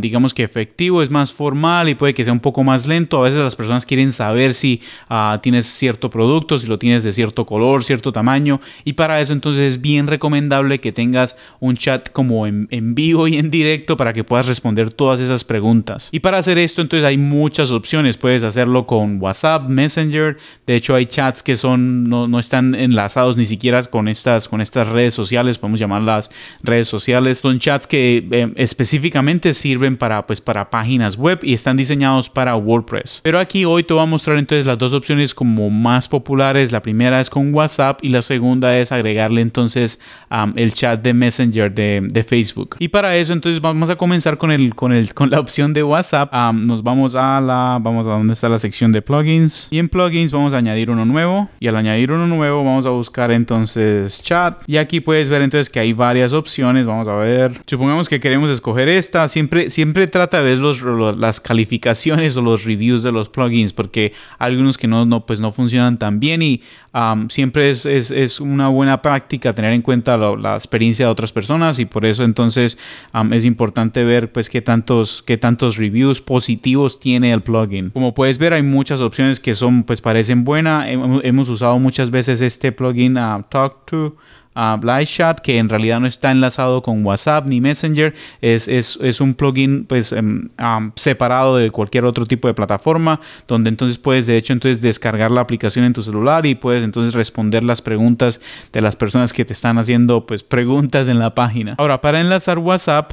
digamos que efectivo, es más formal y puede que sea un poco más lento. A veces las personas quieren saber si ah, tienes cierto producto, si lo tienes de cierto color, cierto tamaño. Y para eso entonces es bien recomendable que tengas un chat como en, vivo y en directo para que puedas responder todas esas preguntas. Y para hacer esto entonces hay muchas opciones. Puedes hacerlo con WhatsApp, Messenger. De hecho hay chats que son, no, están enlazados ni siquiera con estas, con estas redes sociales, podemos llamarlas redes sociales. Son chats que em, específicamente si sirven para, pues, para páginas web y están diseñados para WordPress. Pero aquí hoy te voy a mostrar entonces las dos opciones como más populares. La primera es con WhatsApp y la segunda es agregarle entonces el chat de Messenger de, Facebook. Y para eso entonces vamos a comenzar con, el, con, el, con la opción de WhatsApp. nos vamos a la, vamos a donde está la sección de plugins y en plugins vamos a añadir uno nuevo y al añadir uno nuevo vamos a buscar entonces chat y aquí puedes ver entonces que hay varias opciones. Vamos a ver, supongamos que queremos escoger esta, siempre, trata de ver los, las calificaciones o los reviews de los plugins, porque algunos que no, no, pues no funcionan tan bien y siempre es, es, es, una buena práctica tener en cuenta la experiencia de otras personas y por eso entonces es importante ver pues qué tantos, qué tantos reviews positivos tiene el plugin. Como puedes ver hay muchas opciones que son pues parecen buenas. Hemos, usado muchas veces este plugin a ah, Talk To a chat que en realidad no está enlazado con WhatsApp ni Messenger, es, es, un plugin pues em, separado de cualquier otro tipo de plataforma, donde entonces puedes de hecho entonces descargar la aplicación en tu celular y puedes entonces responder las preguntas de las personas que te están haciendo pues preguntas en la página. Ahora, para enlazar WhatsApp,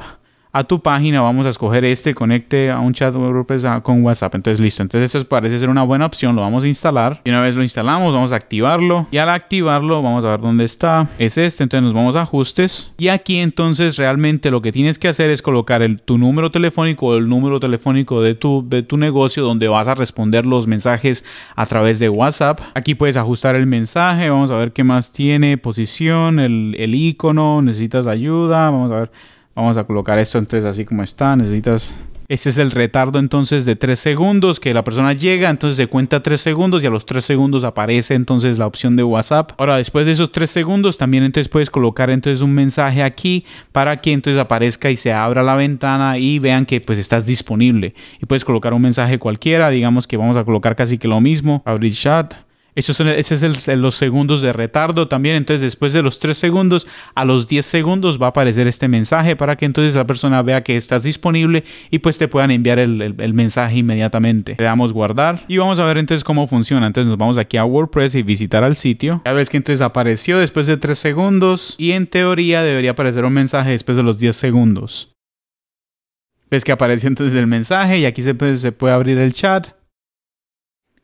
a tu página, vamos a escoger este, conecte a un chat con WhatsApp. Entonces, listo. Entonces, esto parece ser una buena opción. Lo vamos a instalar. Y una vez lo instalamos, vamos a activarlo. Y al activarlo, vamos a ver dónde está. Es este. Entonces, nos vamos a ajustes. Y aquí, entonces, realmente lo que tienes que hacer es colocar el, tu número telefónico o el número telefónico de tu, de tu negocio donde vas a responder los mensajes a través de WhatsApp. Aquí puedes ajustar el mensaje. Vamos a ver qué más tiene. Posición, el, el icono. Necesitas ayuda. Vamos a ver Vamos a colocar esto entonces así como está. Necesitas... Este es el retardo entonces de 3 segundos, que la persona llega, entonces se cuenta 3 segundos y a los 3 segundos aparece entonces la opción de WhatsApp. Ahora, después de esos 3 segundos, también entonces puedes colocar entonces un mensaje aquí para que entonces aparezca y se abra la ventana y vean que pues estás disponible. Y puedes colocar un mensaje cualquiera, digamos que vamos a colocar casi que lo mismo, abrir chat. Esos son, ese es los segundos de retardo también. Entonces, después de los 3 segundos, a los 10 segundos va a aparecer este mensaje para que entonces la persona vea que estás disponible y pues te puedan enviar el, mensaje inmediatamente. Le damos guardar y vamos a ver entonces cómo funciona. Entonces, nos vamos aquí a WordPress y visitar al sitio. Ya ves que entonces apareció después de 3 segundos y en teoría debería aparecer un mensaje después de los 10 segundos. Ves que apareció entonces el mensaje y aquí se puede abrir el chat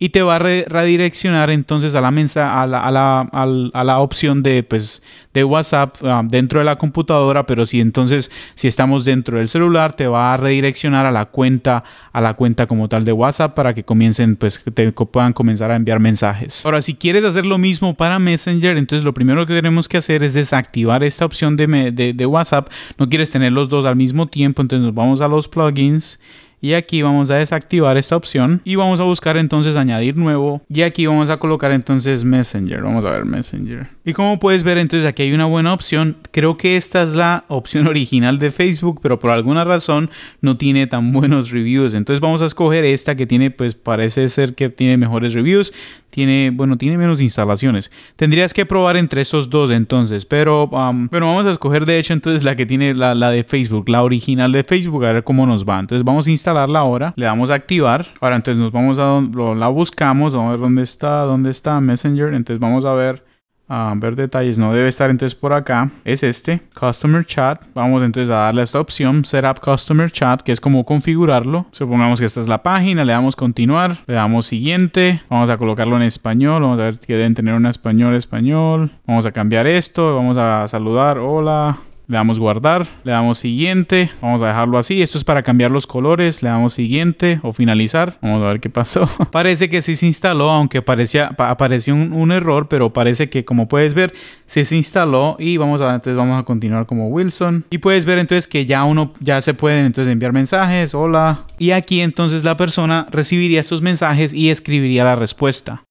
y te va a redireccionar entonces a la, mensa, a la, opción de, pues, de WhatsApp ah, dentro de la computadora, pero si entonces si estamos dentro del celular te va a redireccionar a la cuenta, a la cuenta como tal de WhatsApp para que comiencen, pues, te puedan comenzar a enviar mensajes. Ahora, si quieres hacer lo mismo para Messenger, entonces lo primero que tenemos que hacer es desactivar esta opción de, de WhatsApp. No quieres tener los dos al mismo tiempo, entonces vamos a los plugins y aquí vamos a desactivar esta opción y vamos a buscar entonces añadir nuevo y aquí vamos a colocar entonces Messenger, vamos a ver Messenger. Y como puedes ver entonces aquí hay una buena opción, creo que esta es la opción original de Facebook, pero por alguna razón no tiene tan buenos reviews, entonces vamos a escoger esta que tiene pues parece ser que tiene mejores reviews, tiene, bueno, tiene menos instalaciones. Tendrías que probar entre esos dos entonces, pero um, vamos a escoger de hecho entonces la que tiene la, la de Facebook, la original de Facebook, a ver cómo nos va. Entonces vamos a instalar instalar la hora, le damos a activar. Ahora entonces nos vamos a donde la buscamos, vamos a ver dónde está, dónde está Messenger, entonces vamos a ver a ver detalles, no debe estar entonces por acá, es este, Customer Chat, vamos entonces a darle esta opción, Setup Customer Chat, que es como configurarlo, supongamos que esta es la página, le damos continuar, le damos siguiente, vamos a colocarlo en español, vamos a ver que deben tener un español, español, vamos a cambiar esto, vamos a saludar, hola, le damos guardar, le damos siguiente, vamos a dejarlo así, esto es para cambiar los colores, le damos siguiente o finalizar, vamos a ver qué pasó. parece que sí se instaló, aunque parecía, apareció un, error, pero parece que como puedes ver, sí se instaló y vamos a, entonces vamos a continuar como Wilson y puedes ver entonces que ya uno, ya se pueden entonces enviar mensajes, hola, y aquí entonces la persona recibiría estos mensajes y escribiría la respuesta.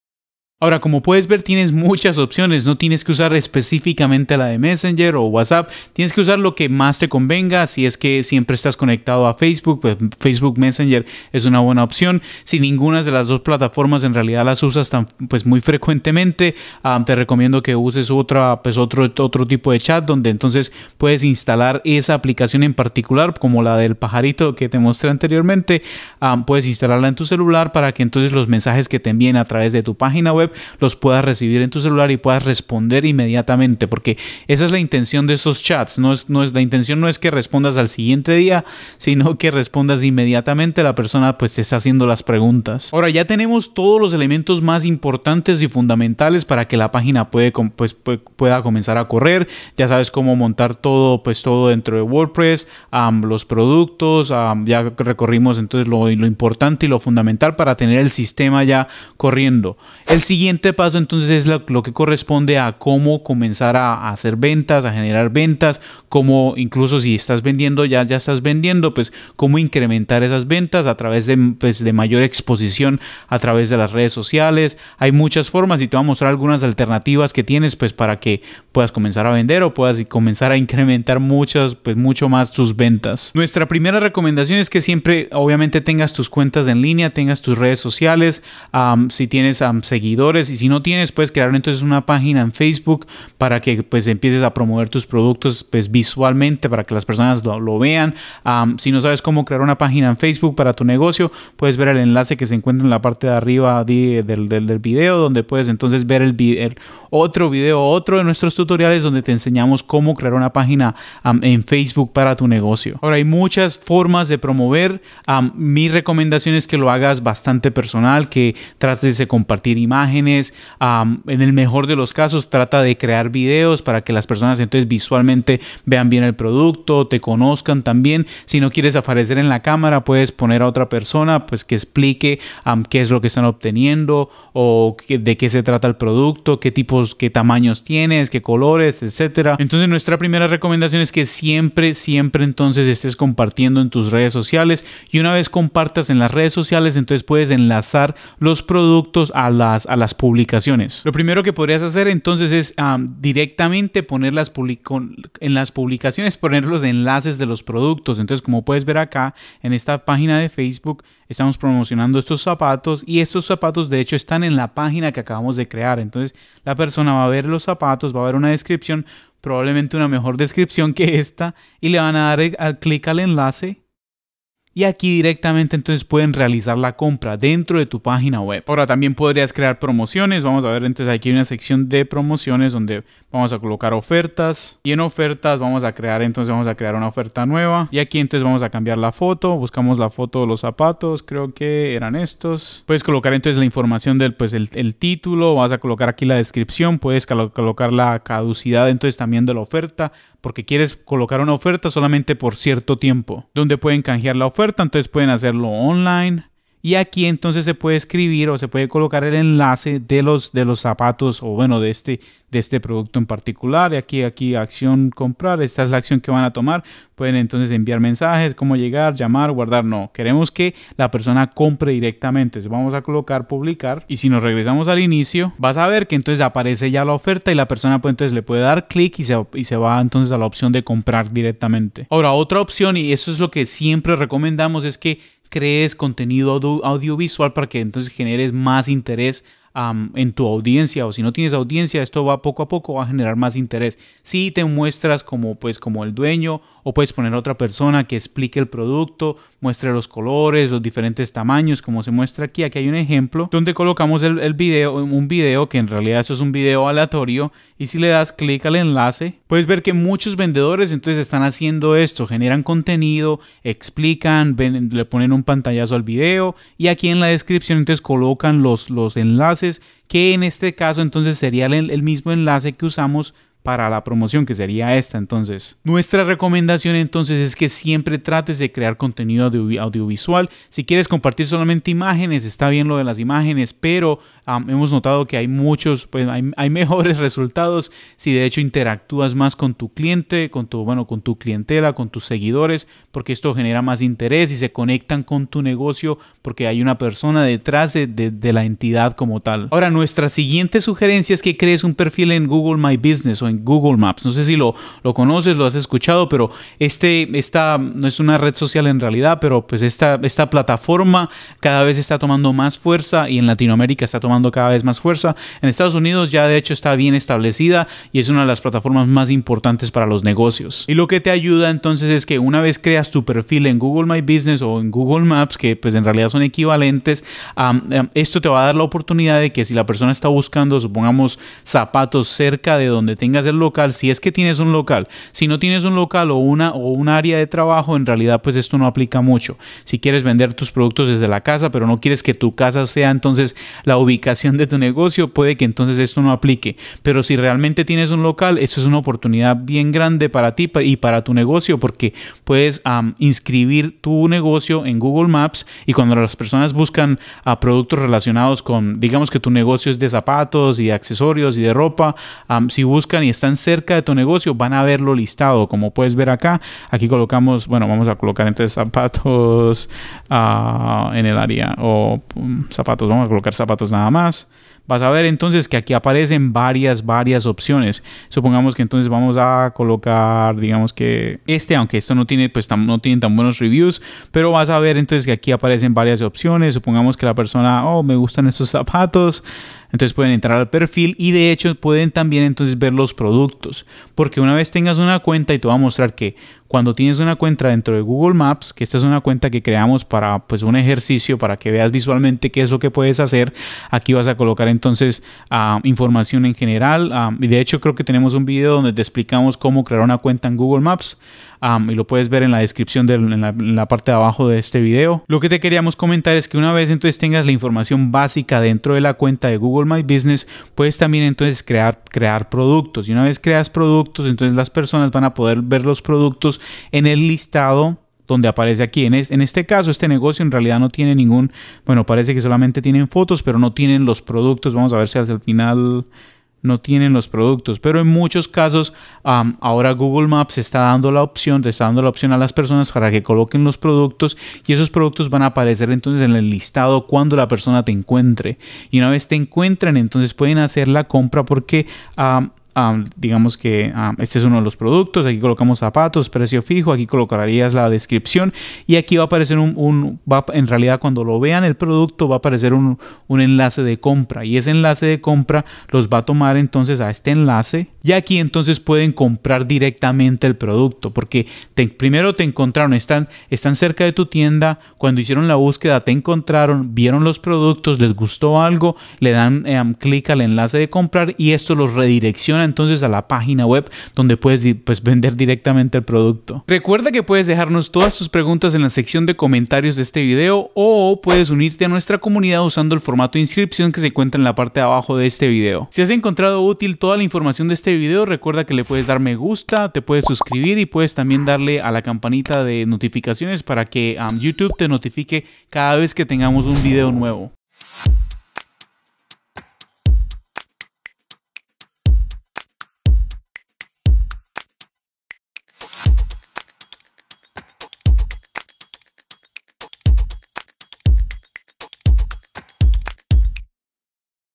Ahora, como puedes ver, tienes muchas opciones. No tienes que usar específicamente la de Messenger o WhatsApp. Tienes que usar lo que más te convenga. Si es que siempre estás conectado a Facebook, pues Facebook Messenger es una buena opción. Si ninguna de las dos plataformas en realidad las usas tan, pues muy frecuentemente, ah, te recomiendo que uses otra, pues otro, otro tipo de chat donde entonces puedes instalar esa aplicación en particular, como la del pajarito que te mostré anteriormente. Ah, puedes instalarla en tu celular para que entonces los mensajes que te envíen a través de tu página web los puedas recibir en tu celular y puedas responder inmediatamente, porque esa es la intención de esos chats, no es, no es la intención no es que respondas al siguiente día, sino que respondas inmediatamente la persona pues te está haciendo las preguntas. Ahora ya tenemos todos los elementos más importantes y fundamentales para que la página puede, pues, pueda comenzar a correr, ya sabes cómo montar todo, pues todo dentro de WordPress, los productos, ya recorrimos entonces lo, lo importante y lo fundamental para tener el sistema ya corriendo. El siguiente siguiente paso entonces es lo, que corresponde a cómo comenzar a, hacer ventas, a generar ventas, cómo incluso si estás vendiendo ya, ya estás vendiendo, pues cómo incrementar esas ventas a través de, pues, de mayor exposición a través de las redes sociales. Hay muchas formas y te voy a mostrar algunas alternativas que tienes pues para que puedas comenzar a vender o puedas comenzar a incrementar muchas, pues mucho más tus ventas. Nuestra primera recomendación es que siempre obviamente tengas tus cuentas en línea, tengas tus redes sociales, si tienes um, y si no tienes puedes crear entonces una página en Facebook para que pues empieces a promover tus productos pues visualmente para que las personas lo, vean. si no sabes cómo crear una página en Facebook para tu negocio, puedes ver el enlace que se encuentra en la parte de arriba del, del, video donde puedes entonces ver el, otro video, otro de nuestros tutoriales donde te enseñamos cómo crear una página en Facebook para tu negocio. Ahora hay muchas formas de promover. mi recomendación es que lo hagas bastante personal, que trates de compartir imágenes en el mejor de los casos trata de crear videos para que las personas entonces visualmente vean bien el producto, te conozcan también. Si no quieres aparecer en la cámara, puedes poner a otra persona pues que explique qué es lo que están obteniendo o de qué se trata el producto, qué tipos, qué tamaños tienes, qué colores, etcétera. Entonces nuestra primera recomendación es que siempre, siempre entonces estés compartiendo en tus redes sociales y una vez compartas en las redes sociales entonces puedes enlazar los productos a las a las publicaciones. Lo primero que podrías hacer entonces es ah, directamente poner las en las publicaciones, poner los enlaces de los productos. Entonces, como puedes ver acá en esta página de Facebook, estamos promocionando estos zapatos y estos zapatos de hecho están en la página que acabamos de crear. Entonces, la persona va a ver los zapatos, va a ver una descripción, probablemente una mejor descripción que esta, y le van a dar eh, clic al enlace y aquí directamente entonces pueden realizar la compra dentro de tu página web. Ahora también podrías crear promociones, vamos a ver entonces aquí una sección de promociones donde vamos a colocar ofertas y en ofertas vamos a crear entonces vamos a crear una oferta nueva y aquí entonces vamos a cambiar la foto, buscamos la foto de los zapatos, creo que eran estos. Puedes colocar entonces la información del pues el título, vas a colocar aquí la descripción, puedes colocar la caducidad entonces también de la oferta, porque quieres colocar una oferta solamente por cierto tiempo, donde pueden canjear la oferta, entonces pueden hacerlo online, y aquí entonces se puede escribir o se puede colocar el enlace de los, de los zapatos o bueno, de este, de este producto en particular. Y aquí, aquí, acción comprar, esta es la acción que van a tomar. Pueden entonces enviar mensajes, cómo llegar, llamar, guardar. No, queremos que la persona compre directamente. vamos a colocar publicar y si nos regresamos al inicio, vas a ver que entonces aparece ya la oferta y la persona pues entonces le puede dar clic y se, y se va entonces a la opción de comprar directamente. Ahora, otra opción y eso es lo que siempre recomendamos es que crees contenido audiovisual para que entonces generes más interés en tu audiencia o si no tienes audiencia, esto va poco a poco va a generar más interés. Si te muestras como pues como el dueño o puedes poner a otra persona que explique el producto, muestre los colores, los diferentes tamaños, como se muestra aquí. Aquí hay un ejemplo donde colocamos el, el video, un video que en realidad eso es un video aleatorio y si le das clic al enlace, puedes ver que muchos vendedores entonces están haciendo esto, generan contenido, explican, le ponen un pantallazo al video y aquí en la descripción entonces colocan los, los enlaces que en este caso entonces sería el, mismo enlace que usamos para la promoción, que sería esta entonces. Nuestra recomendación entonces es que siempre trates de crear contenido audiovisual. Si quieres compartir solamente imágenes, está bien lo de las imágenes, pero hemos notado que hay muchos, pues hay, mejores resultados si de hecho interactúas más con tu cliente, con tu, bueno, con tu clientela, con tus seguidores, porque esto genera más interés y se conectan con tu negocio porque hay una persona detrás de, la entidad como tal. Ahora, nuestra siguiente sugerencia es que crees un perfil en Google My Business o en Google Maps. No sé si lo, lo conoces, lo has escuchado, pero este, esta no es una red social en realidad, pero pues esta, esta plataforma cada vez está tomando más fuerza y en Latinoamérica está tomando cada vez más fuerza. En Estados Unidos ya de hecho está bien establecida y es una de las plataformas más importantes para los negocios. Y lo que te ayuda entonces es que una vez creas tu perfil en Google My Business o en Google Maps, que pues en realidad son equivalentes, esto te va a dar la oportunidad de que si la persona está buscando, supongamos, zapatos cerca de donde tengas el local, si es que tienes un local, si no tienes un local o una o un área de trabajo, en realidad pues esto no aplica mucho. Si quieres vender tus productos desde la casa, pero no quieres que tu casa sea entonces la ubicación de tu negocio, puede que entonces esto no aplique. Pero si realmente tienes un local, esto es una oportunidad bien grande para ti y para tu negocio porque puedes inscribir tu negocio en Google Maps y cuando las personas buscan a productos relacionados con, digamos que tu negocio es de zapatos y accesorios y de ropa, si buscan y están cerca de tu negocio, van a verlo listado. Como puedes ver acá, aquí colocamos, bueno, vamos a colocar entonces zapatos ah, en el área o mm, zapatos, vamos a colocar zapatos nada más, vas a ver entonces que aquí aparecen varias, varias opciones. Supongamos que entonces vamos a colocar, digamos que este, aunque esto no tiene, pues no tiene tan buenos reviews, pero vas a ver entonces que aquí aparecen varias opciones. Supongamos que la persona, oh, me gustan estos zapatos. Entonces pueden entrar al perfil y de hecho pueden también entonces ver los productos. Porque una vez tengas una cuenta y te va a mostrar que cuando tienes una cuenta dentro de Google Maps, que esta es una cuenta que creamos para pues un ejercicio para que veas visualmente qué es lo que puedes hacer, aquí vas a colocar entonces ah, información en general ah, y de hecho creo que tenemos un video donde te explicamos cómo crear una cuenta en Google Maps y lo puedes ver en la descripción, de, la, parte de abajo de este video. Lo que te queríamos comentar es que una vez entonces tengas la información básica dentro de la cuenta de Google My Business, puedes también entonces crear, crear productos. Y una vez creas productos, entonces las personas van a poder ver los productos en el listado donde aparece aquí. En, es, en, este caso, este negocio en realidad no tiene ningún, bueno, parece que solamente tienen fotos, pero no tienen los productos. Vamos a ver si el final no tienen los productos. Pero en muchos casos, ahora Google Maps está dando la opción, te está dando la opción a las personas para que coloquen los productos y esos productos van a aparecer entonces en el listado cuando la persona te encuentre. Y una vez te encuentran, entonces pueden hacer la compra porque digamos que este es uno de los productos, aquí colocamos zapatos, precio fijo, aquí colocarías la descripción y aquí va a aparecer un, va, en realidad cuando lo vean el producto va a aparecer un, un, enlace de compra y ese enlace de compra los va a tomar entonces a este enlace y aquí entonces pueden comprar directamente el producto porque primero te encontraron, están, están cerca de tu tienda, cuando hicieron la búsqueda te encontraron, vieron los productos, les gustó algo, le dan clic al enlace de comprar y esto los redirecciona entonces a la página web donde puedes pues, vender directamente el producto. Recuerda que puedes dejarnos todas tus preguntas en la sección de comentarios de este video o puedes unirte a nuestra comunidad usando el formato de inscripción que se encuentra en la parte de abajo de este video. Si has encontrado útil toda la información de este video, recuerda que le puedes dar me gusta, te puedes suscribir y puedes también darle a la campanita de notificaciones para que YouTube te notifique cada vez que tengamos un video nuevo.